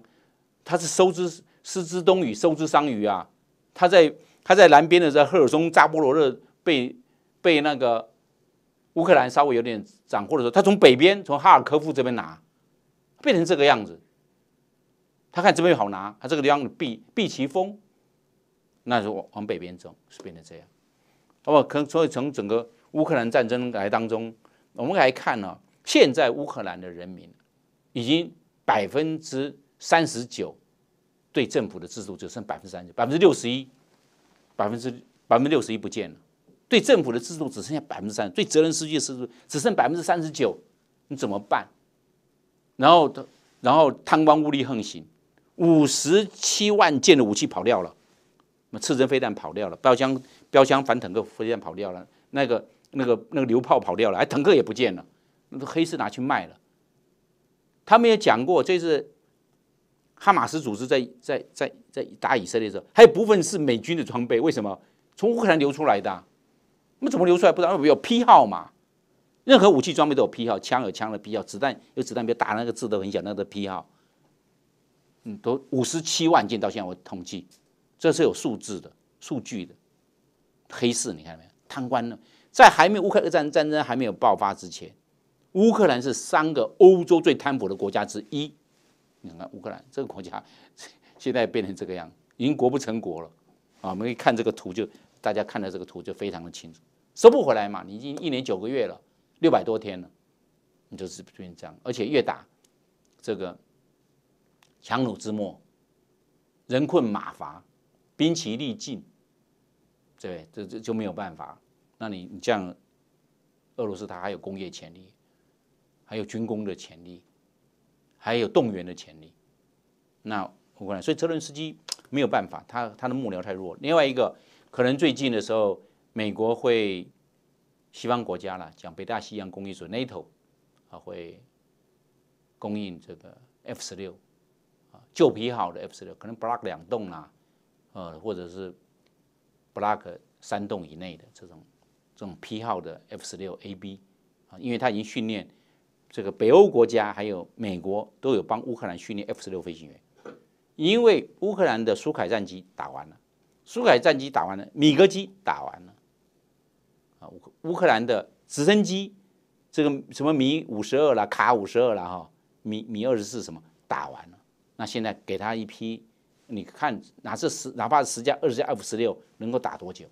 他是收之失之东隅，收之桑榆啊。他在他在南边的在赫尔松、扎波罗热被被那个乌克兰稍微有点掌获的时候，他从北边从哈尔科夫这边拿，变成这个样子。他看这边好拿，他这个地方避避其锋。那是往往北边走，是变得这样。那么，可所以从整个乌克兰战争来当中，我们来看呢，现在乌克兰的人民已经百分之三十九对政府的制度，只剩百分之三十九，百分之六十一，百分之百分之六十一不见了。对政府的制度只剩下百分之三，对责任失的制度只剩百分之三十九，你怎么办？然后，然后贪官污吏横行，五十七万件的武器跑掉了。那刺针飞弹跑掉了，标枪标枪反坦克飞弹跑掉了，那个那个那个榴炮跑掉了，哎，坦克也不见了，那个黑市拿去卖了。他们也讲过，这次哈马斯组织在在在在打以色列的时候，还有部分是美军的装备，为什么从乌克兰流出来的？那怎么流出来不知道？有批号嘛，任何武器装备都有批号，枪有枪的批号，子弹有子弹标，打那个字都很小，那个批号，嗯，都五十七万件，到现在我统计。这是有数字的、数据的黑市，你看到没有？贪官呢？在还没有乌克兰战争还没有爆发之前，乌克兰是三个欧洲最贪腐的国家之一。你看乌克兰这个国家，现在变成这个样已经国不成国了啊！我们一看这个图，就大家看到这个图就非常的清楚，收不回来嘛？你已经一年九个月了，六百多天了，你就是变成这样。而且越打，这个强弩之末，人困马乏。兵棋力尽，对，这这就没有办法。那你你这样，俄罗斯它还有工业潜力，还有军工的潜力，还有动员的潜力。那我看来，所以车轮斯基没有办法，他他的幕僚太弱。另外一个，可能最近的时候，美国会西方国家了，讲北大西洋公约组 n a t o 啊，会供应这个 F 十六啊，旧皮好的 F 十六，可能 block 两栋啦。呃，或者是 Block 三栋以内的这种这种批号的 F 十六 A、B 啊，因为他已经训练这个北欧国家，还有美国都有帮乌克兰训练 F 十六飞行员，因为乌克兰的苏凯战机打完了，苏凯战机打完了，米格机打完了啊，乌乌克兰的直升机这个什么米五十二啦、卡五十二啦哈，米米二十四什么打完了，那现在给他一批。你看，哪是十，哪怕是十架、二十架、F 十六，能够打多久？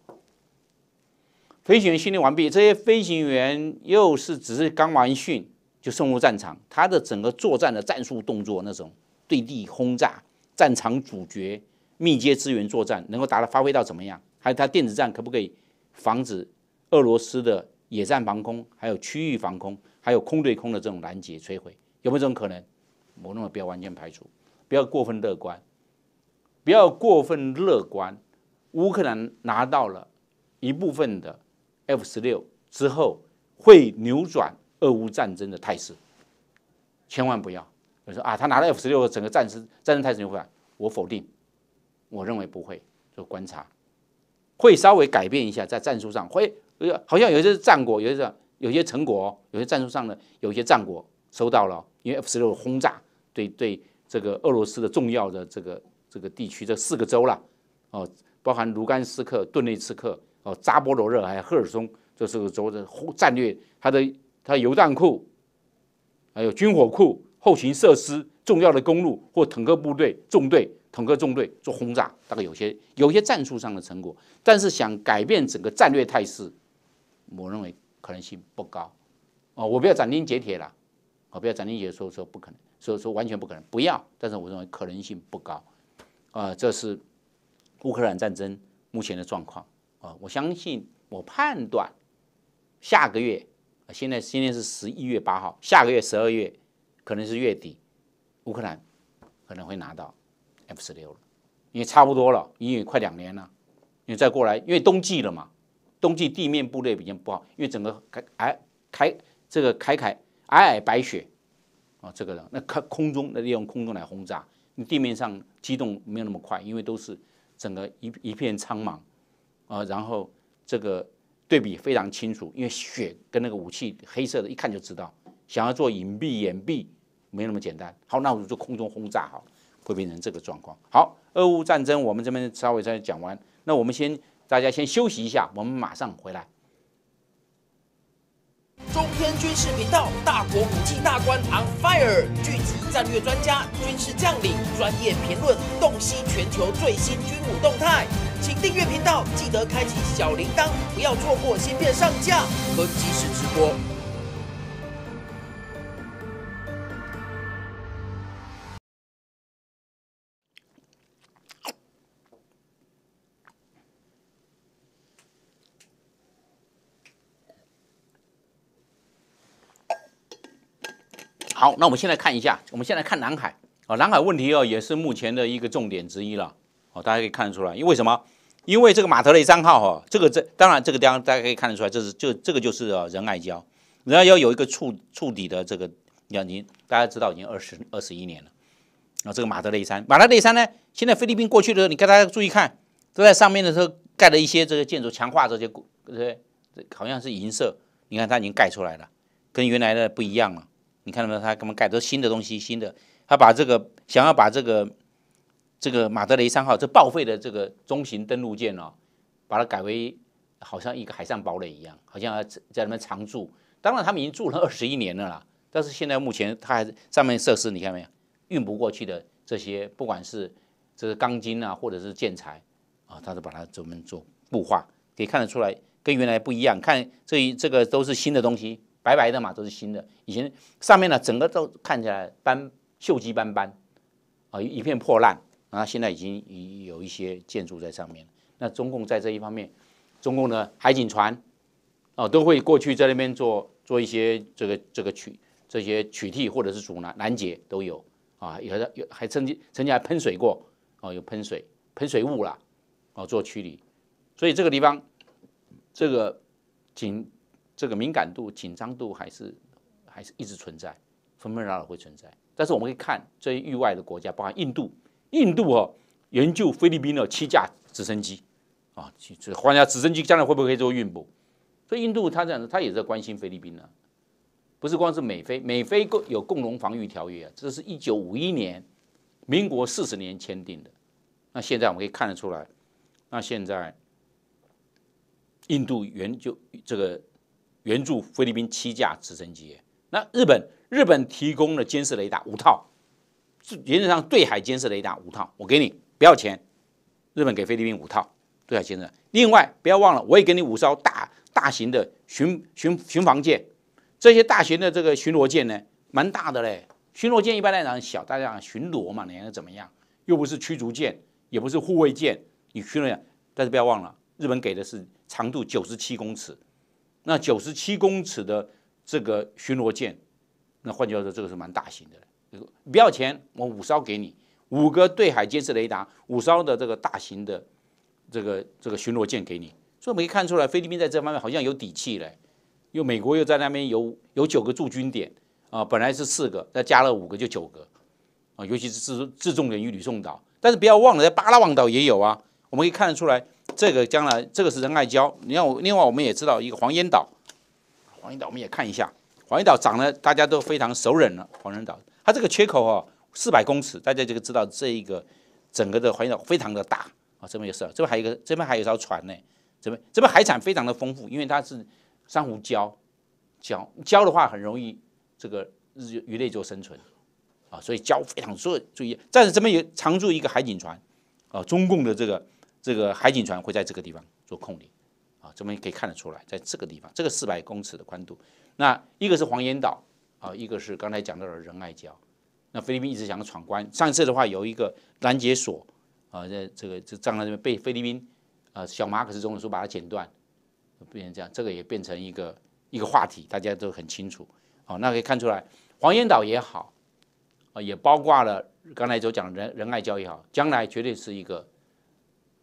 飞行员训练完毕，这些飞行员又是只是刚完训就送入战场，他的整个作战的战术动作，那种对地轰炸、战场主角密接支援作战，能够达到发挥到怎么样？还有他电子战可不可以防止俄罗斯的野战防空、还有区域防空、还有空对空的这种拦截摧毁？有没有这种可能？我认为不要完全排除，不要过分乐观。不要过分乐观。乌克兰拿到了一部分的 F 十六之后，会扭转俄乌战争的态势。千万不要我说啊，他拿了 F 十六，整个战争战争态势扭转。我否定，我认为不会。就观察，会稍微改变一下在战术上，会好像有些战果，有些有些成果，有些战术上的有些战果收到了，因为 F 十六轰炸对对这个俄罗斯的重要的这个。这个地区这四个州啦，哦，包含卢甘斯克、顿内茨克、哦扎波罗热还有赫尔松，这四个州的战略，它的它油弹库，还有军火库、后勤设施、重要的公路或坦克部队纵队、坦克纵队做轰炸，大概有些有些战术上的成果，但是想改变整个战略态势，我认为可能性不高。哦，我不要斩钉截铁了，我不要斩钉截铁说说不可能，所以说完全不可能，不要。但是我认为可能性不高。啊，这是乌克兰战争目前的状况啊！我相信，我判断，下个月，现在今天是十一月八号，下个月十二月可能是月底，乌克兰可能会拿到 F 十六了，因为差不多了，因为快两年了。因为再过来，因为冬季了嘛，冬季地面部队比较不好，因为整个开哎开这个开开皑皑白雪啊，这个那空空中那利用空中来轰炸。地面上机动没有那么快，因为都是整个一一片苍茫，啊，然后这个对比非常清楚，因为雪跟那个武器黑色的，一看就知道。想要做隐蔽，掩蔽没那么简单。好，那我们就空中轰炸，好，会变成这个状况。好，俄乌战争我们这边稍微再讲完，那我们先大家先休息一下，我们马上回来。中天军事频道，大国武器大观 on fire，聚集战略专家、军事将领、专业评论，洞悉全球最新军武动态。请订阅频道，记得开启小铃铛，不要错过芯片上架和即时直播。好，那我们现在看一下，我们现在看南海啊，南海问题哦也是目前的一个重点之一了哦，大家可以看得出来，因为什么？因为这个马德雷山号哈，这个这当然这个地方大家可以看得出来，这是就这个就是仁爱礁，仁爱礁有一个触触底的这个两年，大家知道已经二十二十一年了。啊，这个马德雷山，马德雷山呢，现在菲律宾过去的时候，你看大家注意看，都在上面的时候盖了一些这个建筑，强化这些，对，这好像是银色，你看它已经盖出来了，跟原来的不一样了。你看到没有？他怎么改都新的东西，新的。他把这个想要把这个这个马德雷三号这报废的这个中型登陆舰哦，把它改为好像一个海上堡垒一样，好像在里面常住。当然，他们已经住了二十一年了啦。但是现在目前它还是上面设施，你看没有？运不过去的这些，不管是这个钢筋啊，或者是建材啊，他都把它专门做固化？可以看得出来跟原来不一样。看这这个都是新的东西。白白的嘛，都是新的。以前上面呢，整个都看起来斑锈迹斑斑，啊，一片破烂后现在已经有有一些建筑在上面。那中共在这一方面，中共的海警船，哦，都会过去在那边做做一些这个这个取这些取缔或者是阻拦拦截都有啊，有的有还曾经曾经还喷水过哦，有喷水喷水雾啦，哦，做驱离。所以这个地方这个警。这个敏感度、紧张度还是还是一直存在，纷纷扰扰会存在。但是我们可以看这些域外的国家，包括印度，印度哦援救菲律宾的七架直升机，啊，这换下直升机将来会不会做运补？所以印度他这样子，他也在关心菲律宾呢。不是光是美菲，美菲共有共同防御条约，这是一九五一年，民国四十年签订的。那现在我们可以看得出来，那现在印度援救这个。援助菲律宾七架直升机，那日本日本提供了监视雷达五套，原则上对海监视雷达五套，我给你不要钱，日本给菲律宾五套对海监视，另外不要忘了，我也给你五艘大大型的巡巡巡防舰，这些大型的这个巡逻舰呢，蛮大的嘞。巡逻舰一般来讲小，大家讲巡逻嘛，你看怎么样？又不是驱逐舰，也不是护卫舰，你去逻，但是不要忘了，日本给的是长度九十七公尺。那九十七公尺的这个巡逻舰，那换句话说，这个是蛮大型的。不要钱，我五艘给你，五个对海监视雷达，五艘的这个大型的这个这个巡逻舰给你，所以我们可以看出来，菲律宾在这方面好像有底气嘞。因为美国又在那边有有九个驻军点啊，本来是四个，再加了五个就九个啊，尤其是自自重人与吕宋岛，但是不要忘了，在巴拉望岛也有啊。我们可以看得出来。这个将来，这个是仁爱礁。你看我，另外我们也知道一个黄岩岛，黄岩岛我们也看一下。黄岩岛长得大家都非常熟人了。黄岩岛它这个缺口哦，四百公尺，大家就知道这一个整个的黄岩岛非常的大啊。这边也是，这边还有一个，这边还有一艘船呢。这边这边海产非常的丰富，因为它是珊瑚礁，礁礁的话很容易这个鱼类做生存啊，所以礁非常以注意。但是这边也常驻一个海警船啊，中共的这个。这个海警船会在这个地方做控离，啊，这边可以看得出来，在这个地方，这个四百公尺的宽度，那一个是黄岩岛，啊，一个是刚才讲到的仁爱礁，那菲律宾一直想要闯关，上次的话有一个拦截索，啊，在这个这障碍这边被菲律宾，啊，小马可斯中统书把它剪断，变成这样，这个也变成一个一个话题，大家都很清楚，哦，那可以看出来，黄岩岛也好，啊，也包括了刚才所讲的仁仁爱礁也好，将来绝对是一个。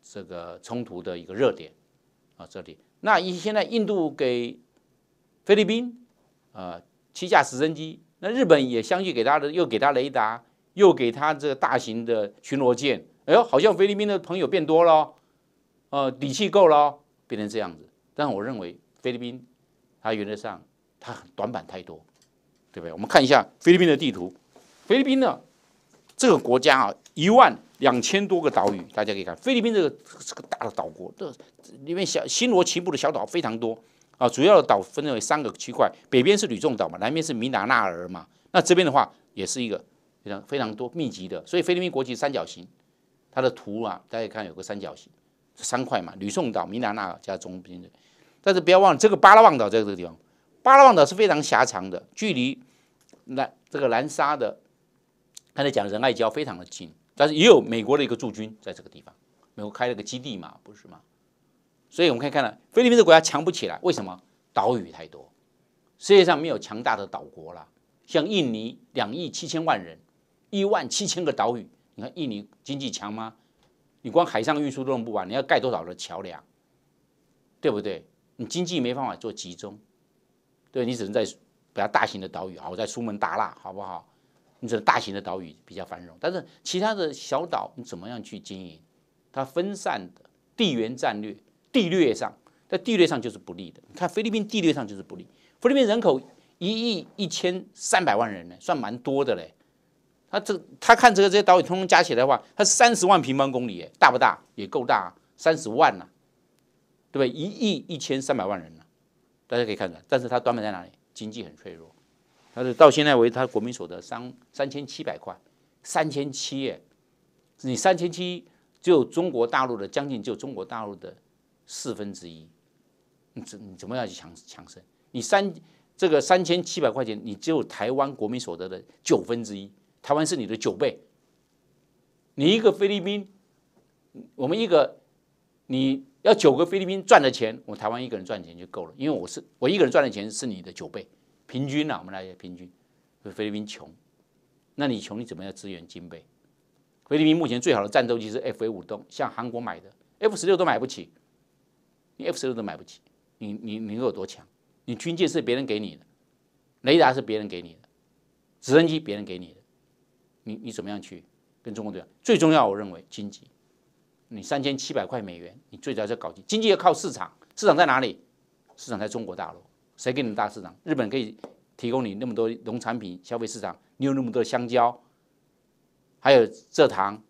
这个冲突的一个热点啊，这里那以现在印度给菲律宾啊七架直升机，那日本也相继给他的，又给他雷达，又给他这个大型的巡逻舰，哎呦，好像菲律宾的朋友变多了，呃，底气够了，变成这样子。但我认为菲律宾它原则上它短板太多，对不对？我们看一下菲律宾的地图，菲律宾呢？这个国家啊，一万两千多个岛屿，大家可以看，菲律宾这个是个大的岛国，这里面小星罗棋布的小岛非常多啊。主要的岛分为三个区块，北边是吕宋岛嘛，南边是米达纳尔嘛，那这边的话也是一个非常非常多密集的。所以菲律宾国旗三角形，它的图啊，大家看有个三角形，三块嘛，吕宋岛、米达纳尔加中边的。但是不要忘了，这个巴拉望岛在这个地方，巴拉望岛是非常狭长的，距离南这个南沙的。刚才讲仁爱礁非常的近，但是也有美国的一个驻军在这个地方，美国开了个基地嘛，不是吗？所以我们可以看到，菲律宾这国家强不起来，为什么？岛屿太多，世界上没有强大的岛国了。像印尼，两亿七千万人，一万七千个岛屿，你看印尼经济强吗？你光海上运输都弄不完，你要盖多少的桥梁，对不对？你经济没办法做集中，对你只能在比较大型的岛屿，好，在苏门答腊，好不好？你这大型的岛屿比较繁荣，但是其他的小岛你怎么样去经营？它分散的地缘战略，地略上在地略上就是不利的。你看菲律宾地略上就是不利。菲律宾人口一亿一千三百万人呢，算蛮多的嘞。他这他看这个这些岛屿，通通加起来的话，它是三十万平方公里，大不大？也够大，三十万呢，对不对？一亿一千三百万人呢，大家可以看出来。但是它短板在哪里？经济很脆弱。他是到现在为止，他国民所得三三千七百块，三千七耶，你三千七，就中国大陆的将近，就中国大陆的四分之一，你怎你怎么样去强强盛，你三这个三千七百块钱，你只有台湾国民所得的九分之一，台湾是你的九倍。你一个菲律宾，我们一个，你要九个菲律宾赚的钱，我台湾一个人赚钱就够了，因为我是我一个人赚的钱是你的九倍。平均呐，我们来平均。菲律宾穷，那你穷，你怎么样支援军备？菲律宾目前最好的战斗机是 F A 五，东像韩国买的 F 十六都买不起，你 F 十六都买不起，你你你有多强？你军舰是别人给你的，雷达是别人给你的，直升机别人给你的，你你怎么样去跟中国对？最重要，我认为经济，你三千七百块美元，你最早要在搞经济。经济要靠市场，市场在哪里？市场在中国大陆。谁给你大市场？日本可以提供你那么多农产品消费市场，你有那么多香蕉，还有蔗糖，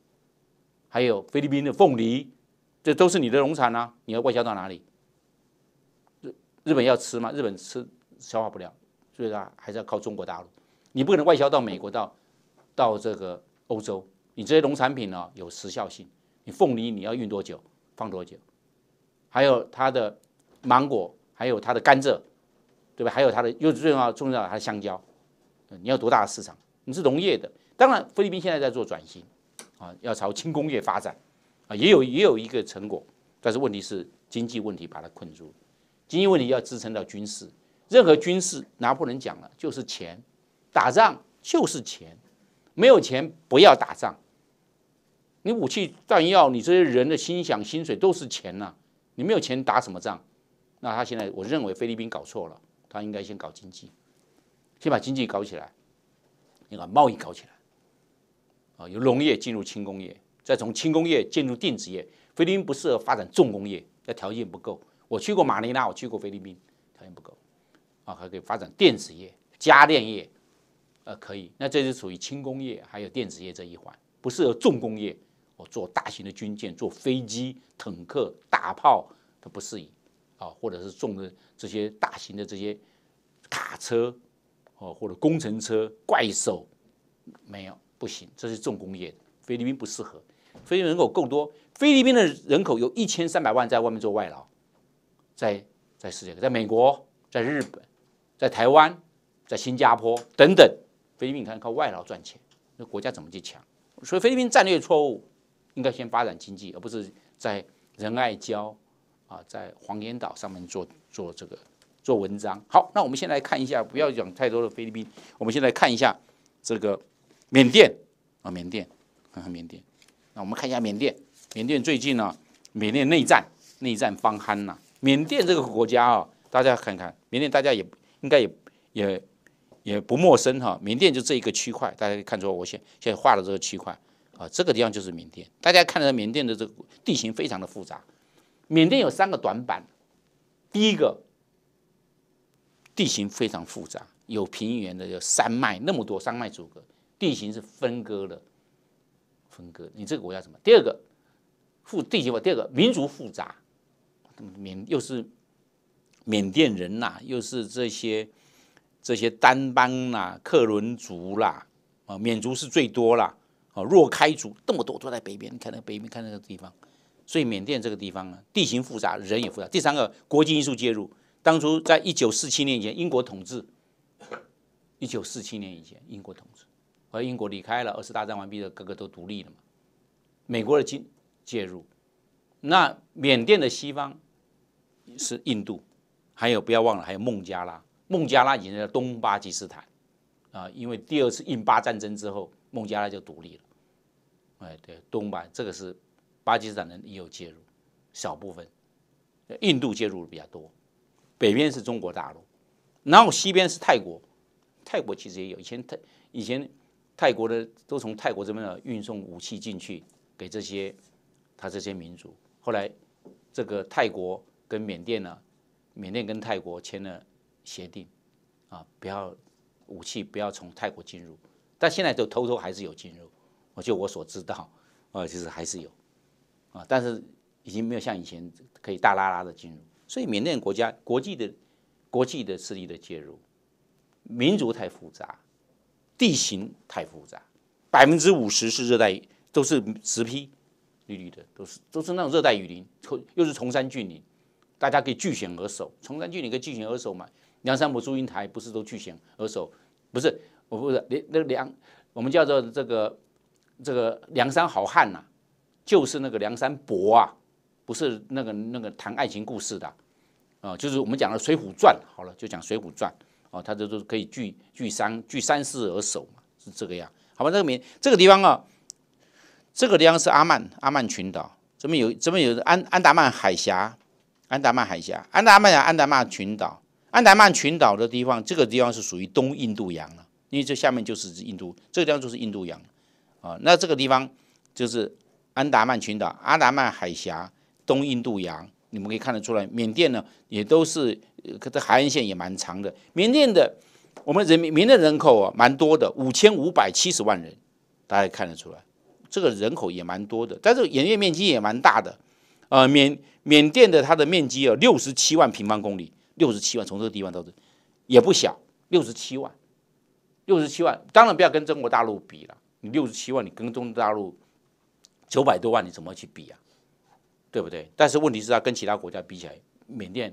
还有菲律宾的凤梨，这都是你的农产啊。你要外销到哪里？日日本要吃吗？日本吃消化不了，所以啊，还是要靠中国大陆。你不可能外销到美国，到到这个欧洲，你这些农产品呢，有时效性。你凤梨你要运多久，放多久？还有它的芒果，还有它的甘蔗。对吧？还有它的又最重要、重要的还的香蕉。你要多大的市场？你是农业的。当然，菲律宾现在在做转型，啊，要朝轻工业发展，啊，也有也有一个成果。但是问题是经济问题把它困住了。经济问题要支撑到军事，任何军事，拿破仑讲了，就是钱，打仗就是钱，没有钱不要打仗。你武器弹药，你这些人的心想薪水都是钱呐，你没有钱打什么仗？那他现在我认为菲律宾搞错了。他应该先搞经济，先把经济搞起来，你把贸易搞起来，啊，由农业进入轻工业，再从轻工业进入电子业。菲律宾不适合发展重工业，那条件不够。我去过马尼拉，我去过菲律宾，条件不够，啊，还可以发展电子业、家电业，呃，可以。那这是属于轻工业，还有电子业这一环，不适合重工业。我做大型的军舰、做飞机、坦克、大炮，它不适宜。啊，或者是重的这些大型的这些卡车，哦，或者工程车、怪兽，没有不行，这是重工业菲律宾不适合。菲律宾人口够多，菲律宾的人口有一千三百万在外面做外劳，在在世界，在美国、在日本、在台湾、在新加坡等等，菲律宾你看靠外劳赚钱，那国家怎么去抢？所以菲律宾战略错误，应该先发展经济，而不是在仁爱礁。啊，在黄岩岛上面做做这个做文章。好，那我们先来看一下，不要讲太多的菲律宾，我们先来看一下这个缅甸啊，缅甸，嗯，缅甸。那我们看一下缅甸，缅甸最近呢，缅甸内战，内战方酣呐。缅甸这个国家啊，大家看看，缅甸大家也应该也也也不陌生哈。缅甸就这一个区块，大家可以看出我现现在画的这个区块啊，这个地方就是缅甸。大家看到缅甸的这个地形非常的复杂。缅甸有三个短板，第一个地形非常复杂，有平原的，有山脉，那么多山脉阻隔，地形是分割了，分割。你这个国家怎么？第二个复地形吧，第二个民族复杂，缅又是缅甸人呐，又是这些这些丹邦啦、克伦族啦，啊，缅族是最多啦，啊，若开族这么多都在北边，你看那北边看那个地方。所以缅甸这个地方呢，地形复杂，人也复杂。第三个，国际因素介入。当初在一九四七年以前，英国统治；一九四七年以前，英国统治，而英国离开了。二次大战完毕的各个都独立了嘛。美国的进介入，那缅甸的西方是印度，还有不要忘了，还有孟加拉。孟加拉以前在东巴基斯坦，啊，因为第二次印巴战争之后，孟加拉就独立了。哎，对，东巴这个是。巴基斯坦人也有介入，少部分，印度介入的比较多，北边是中国大陆，然后西边是泰国，泰国其实也有，以前泰以前泰国的都从泰国这边的运送武器进去给这些他这些民族，后来这个泰国跟缅甸呢，缅甸跟泰国签了协定，啊不要武器不要从泰国进入，但现在都偷偷还是有进入，我就我所知道，啊其实还是有。啊，但是已经没有像以前可以大拉拉的进入，所以缅甸国家国际的国际的势力的介入，民族太复杂，地形太复杂，百分之五十是热带雨，都是石批绿绿的，都是都是那种热带雨林，又又是崇山峻岭，大家可以据险而守，崇山峻岭可以据险而守嘛，梁山伯祝英台不是都据险而守，不是我不是梁那梁，我们叫做这个这个梁山好汉呐。就是那个梁山伯啊，不是那个那个谈爱情故事的，啊，就是我们讲的《水浒传》。好了，就讲《水浒传》啊，它这都可以聚聚三聚三四而守嘛，是这个样。好吧，这个名这个地方啊，这个地方是阿曼阿曼群岛，这边有这边有安安达曼海峡，安达曼海峡，安达曼安达曼群岛，安达曼群岛的地方，这个地方是属于东印度洋了，因为这下面就是印度，这个地方就是印度洋啊。那这个地方就是。安达曼群岛、阿达曼海峡、东印度洋，你们可以看得出来。缅甸呢，也都是，可这海岸线也蛮长的。缅甸的，我们人民缅甸人口啊，蛮多的，五千五百七十万人，大家看得出来，这个人口也蛮多的。但是，营业面积也蛮大的，呃，缅缅甸的它的面积啊，六十七万平方公里，六十七万，从这个地方到这，也不小，六十七万，六十七万。当然不要跟中国大陆比了，你六十七万，你跟中国大陆。九百多万，你怎么去比啊？对不对？但是问题是它跟其他国家比起来，缅甸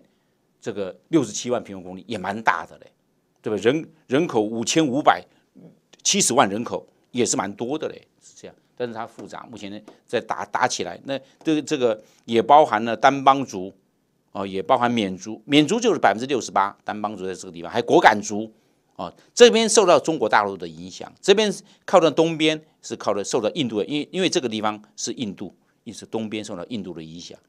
这个六十七万平方公里也蛮大的嘞，对不对？人人口五千五百七十万人口也是蛮多的嘞，是这样。但是它复杂，目前在打打起来，那这这个也包含了丹邦族，哦，也包含缅族，缅族就是百分之六十八，丹邦族在这个地方，还果敢族。啊，这边受到中国大陆的影响，这边靠着东边是靠着受到印度的，因为因为这个地方是印度，因此东边受到印度的影响。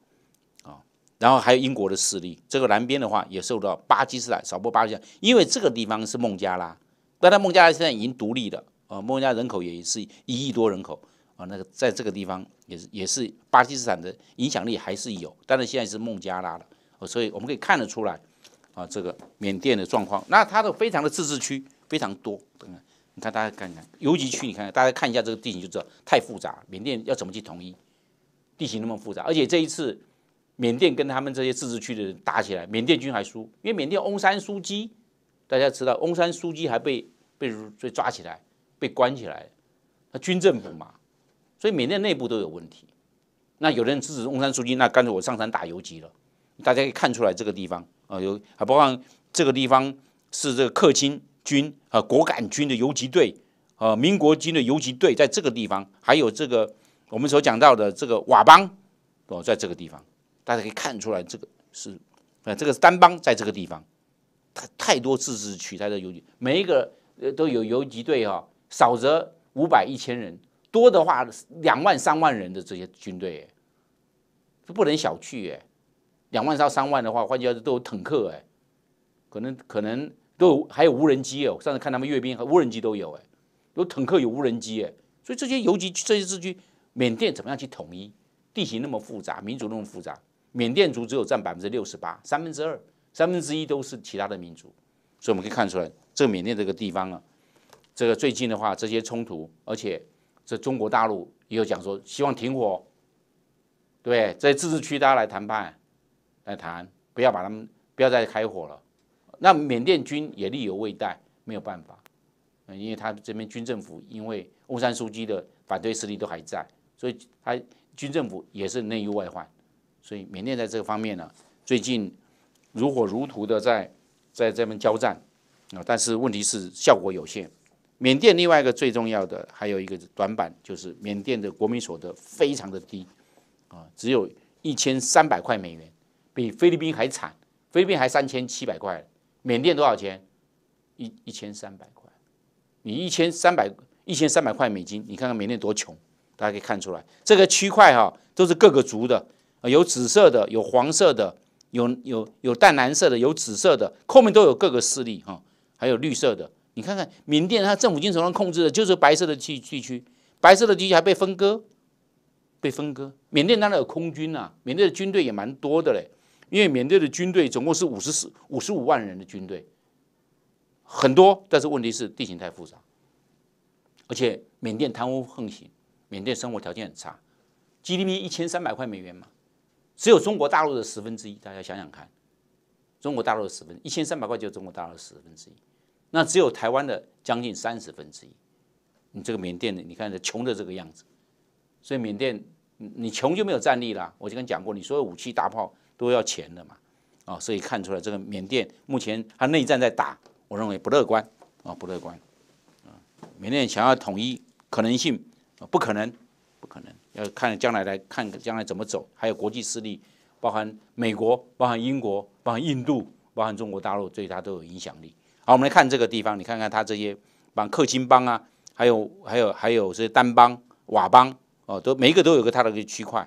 啊，然后还有英国的势力，这个南边的话也受到巴基斯坦、少部巴基斯坦，因为这个地方是孟加拉，但然孟加拉现在已经独立了啊，孟加拉人口也是一亿多人口啊，那个在这个地方也是也是巴基斯坦的影响力还是有，但是现在是孟加拉了，所以我们可以看得出来。这个缅甸的状况，那它的非常的自治区非常多。等等，你看大家看看游击区，你看大家看一下这个地形就知道太复杂。缅甸要怎么去统一？地形那么复杂，而且这一次缅甸跟他们这些自治区的人打起来，缅甸军还输，因为缅甸翁山苏姬，大家知道翁山苏姬还被被被抓起来，被关起来，他军政府嘛，所以缅甸内部都有问题。那有的人支持翁山苏记，那干脆我上山打游击了。大家可以看出来这个地方。啊，有还包括这个地方是这个克钦军啊，果敢军的游击队啊，民国军的游击队，在这个地方，还有这个我们所讲到的这个佤邦哦，在这个地方，大家可以看出来，这个是啊，这个是丹邦在这个地方，太太多自治取代的游击，每一个呃都有游击队哈，少则五百一千人，多的话两万三万人的这些军队，不能小觑哎。两万到三万的话，换句话说都有坦克哎，可能可能都有，还有无人机哦。上次看他们阅兵，和无人机都有哎，有坦克，有无人机哎。所以这些游击，这些自区，缅甸怎么样去统一？地形那么复杂，民族那么复杂，缅甸族只有占百分之六十八，三分之二，三分之一都是其他的民族。所以我们可以看出来，这个缅甸这个地方啊，这个最近的话，这些冲突，而且这中国大陆也有讲说，希望停火，对，在自治区大家来谈判。来谈，不要把他们不要再开火了。那缅甸军也力有未逮，没有办法。因为他这边军政府，因为翁山书记的反对势力都还在，所以他军政府也是内忧外患。所以缅甸在这个方面呢，最近如火如荼的在在这边交战啊，但是问题是效果有限。缅甸另外一个最重要的还有一个短板，就是缅甸的国民所得非常的低啊，只有一千三百块美元。比菲律宾还惨，菲律宾还三千七百块，缅甸多少钱？一一千三百块。你一千三百一千三百块美金，你看看缅甸多穷。大家可以看出来，这个区块哈都是各个族的，有紫色的，有黄色的，有有有淡蓝色的，有紫色的，后面都有各个势力哈，还有绿色的。你看看缅甸，它政府经手上控制的就是白色的地地区，白色的地区还被分割，被分割。缅甸当然有空军啊，缅甸的军队也蛮多的嘞。因为缅甸的军队总共是五十四、五十五万人的军队，很多，但是问题是地形太复杂，而且缅甸贪污横行，缅甸生活条件很差，GDP 一千三百块美元嘛，只有中国大陆的十分之一，大家想想看，中国大陆的十分一千三百块就是中国大陆的十分之一，那只有台湾的将近三十分之一，你这个缅甸的，你看这穷的这个样子，所以缅甸你穷就没有战力了。我就跟你讲过，你所有武器大炮。都要钱的嘛，啊，所以看出来这个缅甸目前它内战在打，我认为不乐观啊，不乐观。啊，缅甸想要统一可能性不可能，不可能，要看将来来看将来怎么走，还有国际势力，包含美国，包含英国，包含印度，包含中国大陆，对它都有影响力。好，我们来看这个地方，你看看它这些，帮克钦邦啊，还有还有还有这些丹邦、佤邦，哦，都每一个都有个它的个区块，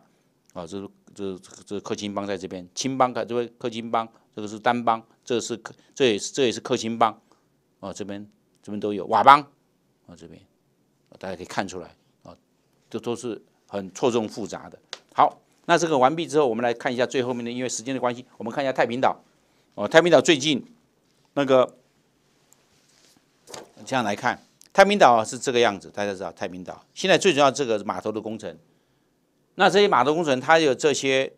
啊，这是。这这克钦邦在这边，青帮看这位克钦邦，这个是单帮，这个是克，这也是这也是克钦邦，哦，这边这边都有瓦邦，哦，这边大家可以看出来啊，这都是很错综复杂的。好，那这个完毕之后，我们来看一下最后面的，因为时间的关系，我们看一下太平岛，哦太平岛最近那个这样来看，太平岛是这个样子，大家知道太平岛现在最主要这个码头的工程。那这些码头工程，它有这些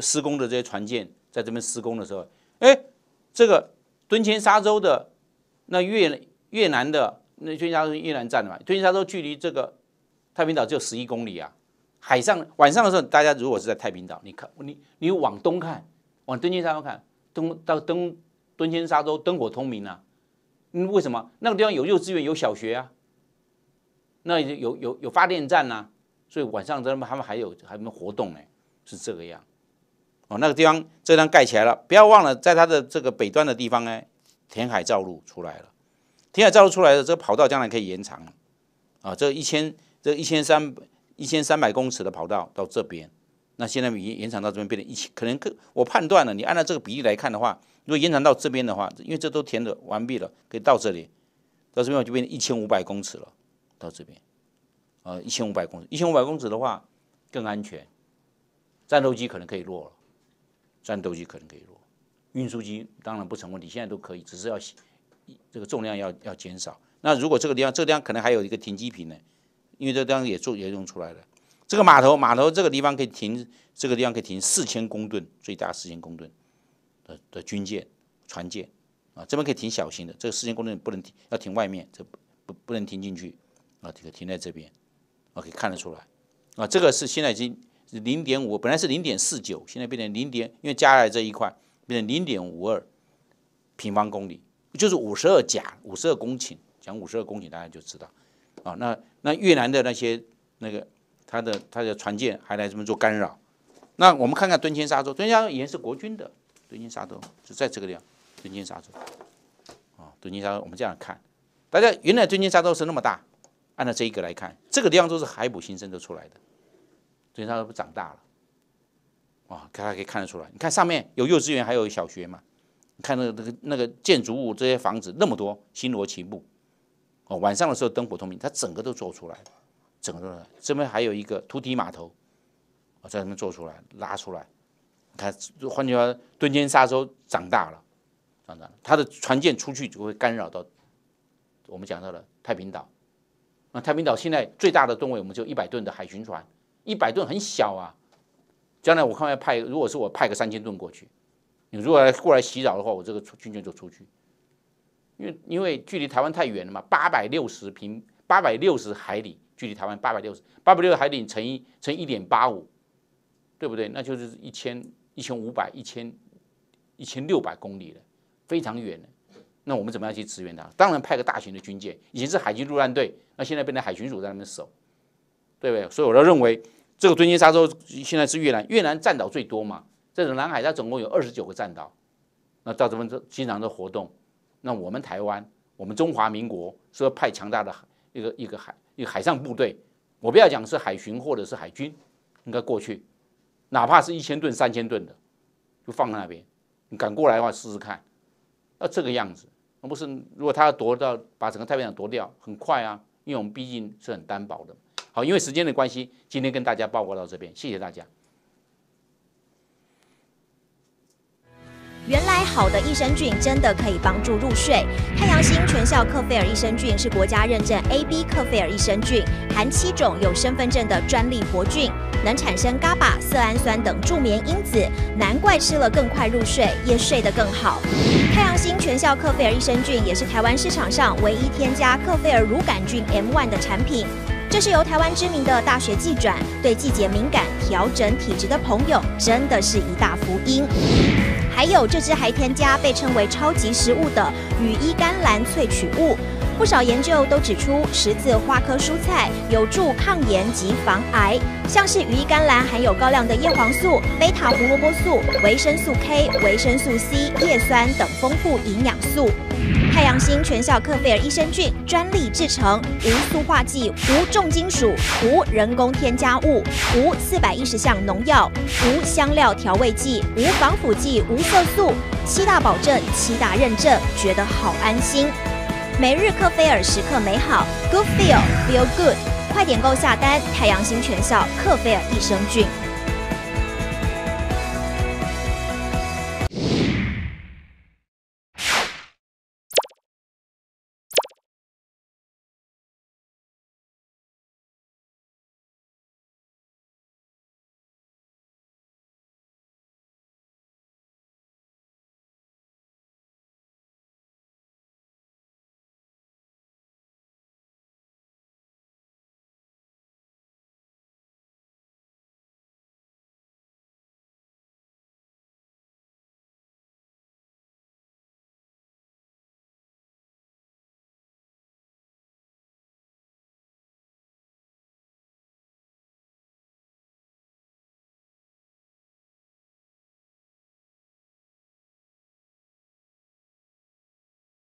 施工的这些船舰在这边施工的时候，哎，这个敦谦沙洲的，那越越南的那敦谦沙洲越南站的嘛，敦谦沙洲距离这个太平岛只有十一公里啊。海上晚上的时候，大家如果是在太平岛，你看你你往东看，往敦谦沙洲看，东到灯，敦谦沙洲灯火通明啊。为什么？那个地方有幼稚园，有小学啊，那有有有发电站呐。所以晚上他们他们还有还有活动呢，是这个样。哦，那个地方这张盖起来了，不要忘了，在它的这个北端的地方呢，填海造路出来了，填海造路出来了，这个跑道将来可以延长了。啊，这一千这一千三一千三百公尺的跑道到这边，那现在延延长到这边变成一千，可能更我判断了，你按照这个比例来看的话，如果延长到这边的话，因为这都填的完毕了，可以到这里，到这边我就变成一千五百公尺了，到这边。呃，一千五百公尺，一千五百公尺的话更安全，战斗机可能可以落了，战斗机可能可以落，运输机当然不成问题，现在都可以，只是要这个重量要要减少。那如果这个地方，这个地方可能还有一个停机坪呢，因为这地方也做也用出来了。这个码头码头这个地方可以停，这个地方可以停四千公吨，最大四千公吨的的军舰、船舰啊，这边可以停小型的，这个四千公吨不能停，要停外面，这不不不能停进去啊，这个停在这边。我可以看得出来，啊，这个是现在已经零点五，本来是零点四九，现在变成零点，因为加了这一块，变成零点五二平方公里，就是五十二甲，五十二公顷。讲五十二公顷，大家就知道，啊，那那越南的那些那个他的他的船舰还来这边做干扰。那我们看看敦谦沙洲，敦沙以也是国军的敦清沙洲，就在这个地方，敦清沙洲，啊，敦清沙，洲，我们这样看，大家原来敦清沙洲是那么大。按照这一个来看，这个地方都是海捕新生的出来的，所以它不长大了，哇，大家可以看得出来。你看上面有幼稚园，还有小学嘛？你看那个那个那个建筑物，这些房子那么多，星罗棋布。哦，晚上的时候灯火通明，它整个都做出来，整个都来。这边还有一个突底码头，哦、在那边做出来，拉出来。看，换句话说，敦金沙洲长大了，长大了，它的船舰出去就会干扰到我们讲到的太平岛。那太平岛现在最大的吨位，我们就一百吨的海巡船，一百吨很小啊。将来我看要派，如果是我派个三千吨过去，你如果来过来洗澡的话，我这个军舰就出去，因为因为距离台湾太远了嘛，八百六十平八百六十海里，距离台湾八百六十八百六十海里乘一乘一点八五，对不对？那就是一千一千五百一千一千六百公里了，非常远了。那我们怎么样去支援他？当然派个大型的军舰，以前是海军陆战队，那现在变成海巡署在那边守，对不对？所以我都认为，这个尊金沙洲现在是越南，越南占岛最多嘛。这种南海它总共有二十九个占岛，那到边这经常的活动，那我们台湾，我们中华民国是要派强大的一个一个海一个海上部队，我不要讲是海巡或者是海军，应该过去，哪怕是一千吨三千吨的，就放在那边，你敢过来的话试试看，那这个样子。不是，如果他要夺到把整个太平洋夺掉，很快啊，因为我们毕竟是很单薄的。好，因为时间的关系，今天跟大家报告到这边，谢谢大家。原来好的益生菌真的可以帮助入睡。太阳星全效克菲尔益生菌是国家认证 AB 克菲尔益生菌，含七种有身份证的专利活菌，能产生伽巴色氨酸等助眠因子，难怪吃了更快入睡，夜睡得更好。太阳星全效克菲尔益生菌也是台湾市场上唯一添加克菲尔乳杆菌 M1 的产品，这是由台湾知名的大学季转对季节敏感、调整体质的朋友，真的是一大福音。还有，这支还添加被称为“超级食物”的羽衣甘蓝萃取物。不少研究都指出，十字花科蔬菜有助抗炎及防癌。像是羽衣甘蓝含有高量的叶黄素、贝塔胡萝卜素、维生素 K、维生素 C、叶酸等丰富营养素。太阳星全效克菲尔益生菌专利制成，无塑化剂、无重金属、无人工添加物、无四百一十项农药、无香料调味剂、无防腐剂、无色素。七大保证，七大认证，觉得好安心。每日克菲尔时刻美好，Good Feel Feel Good，快点购下单太阳星全效克菲尔益生菌。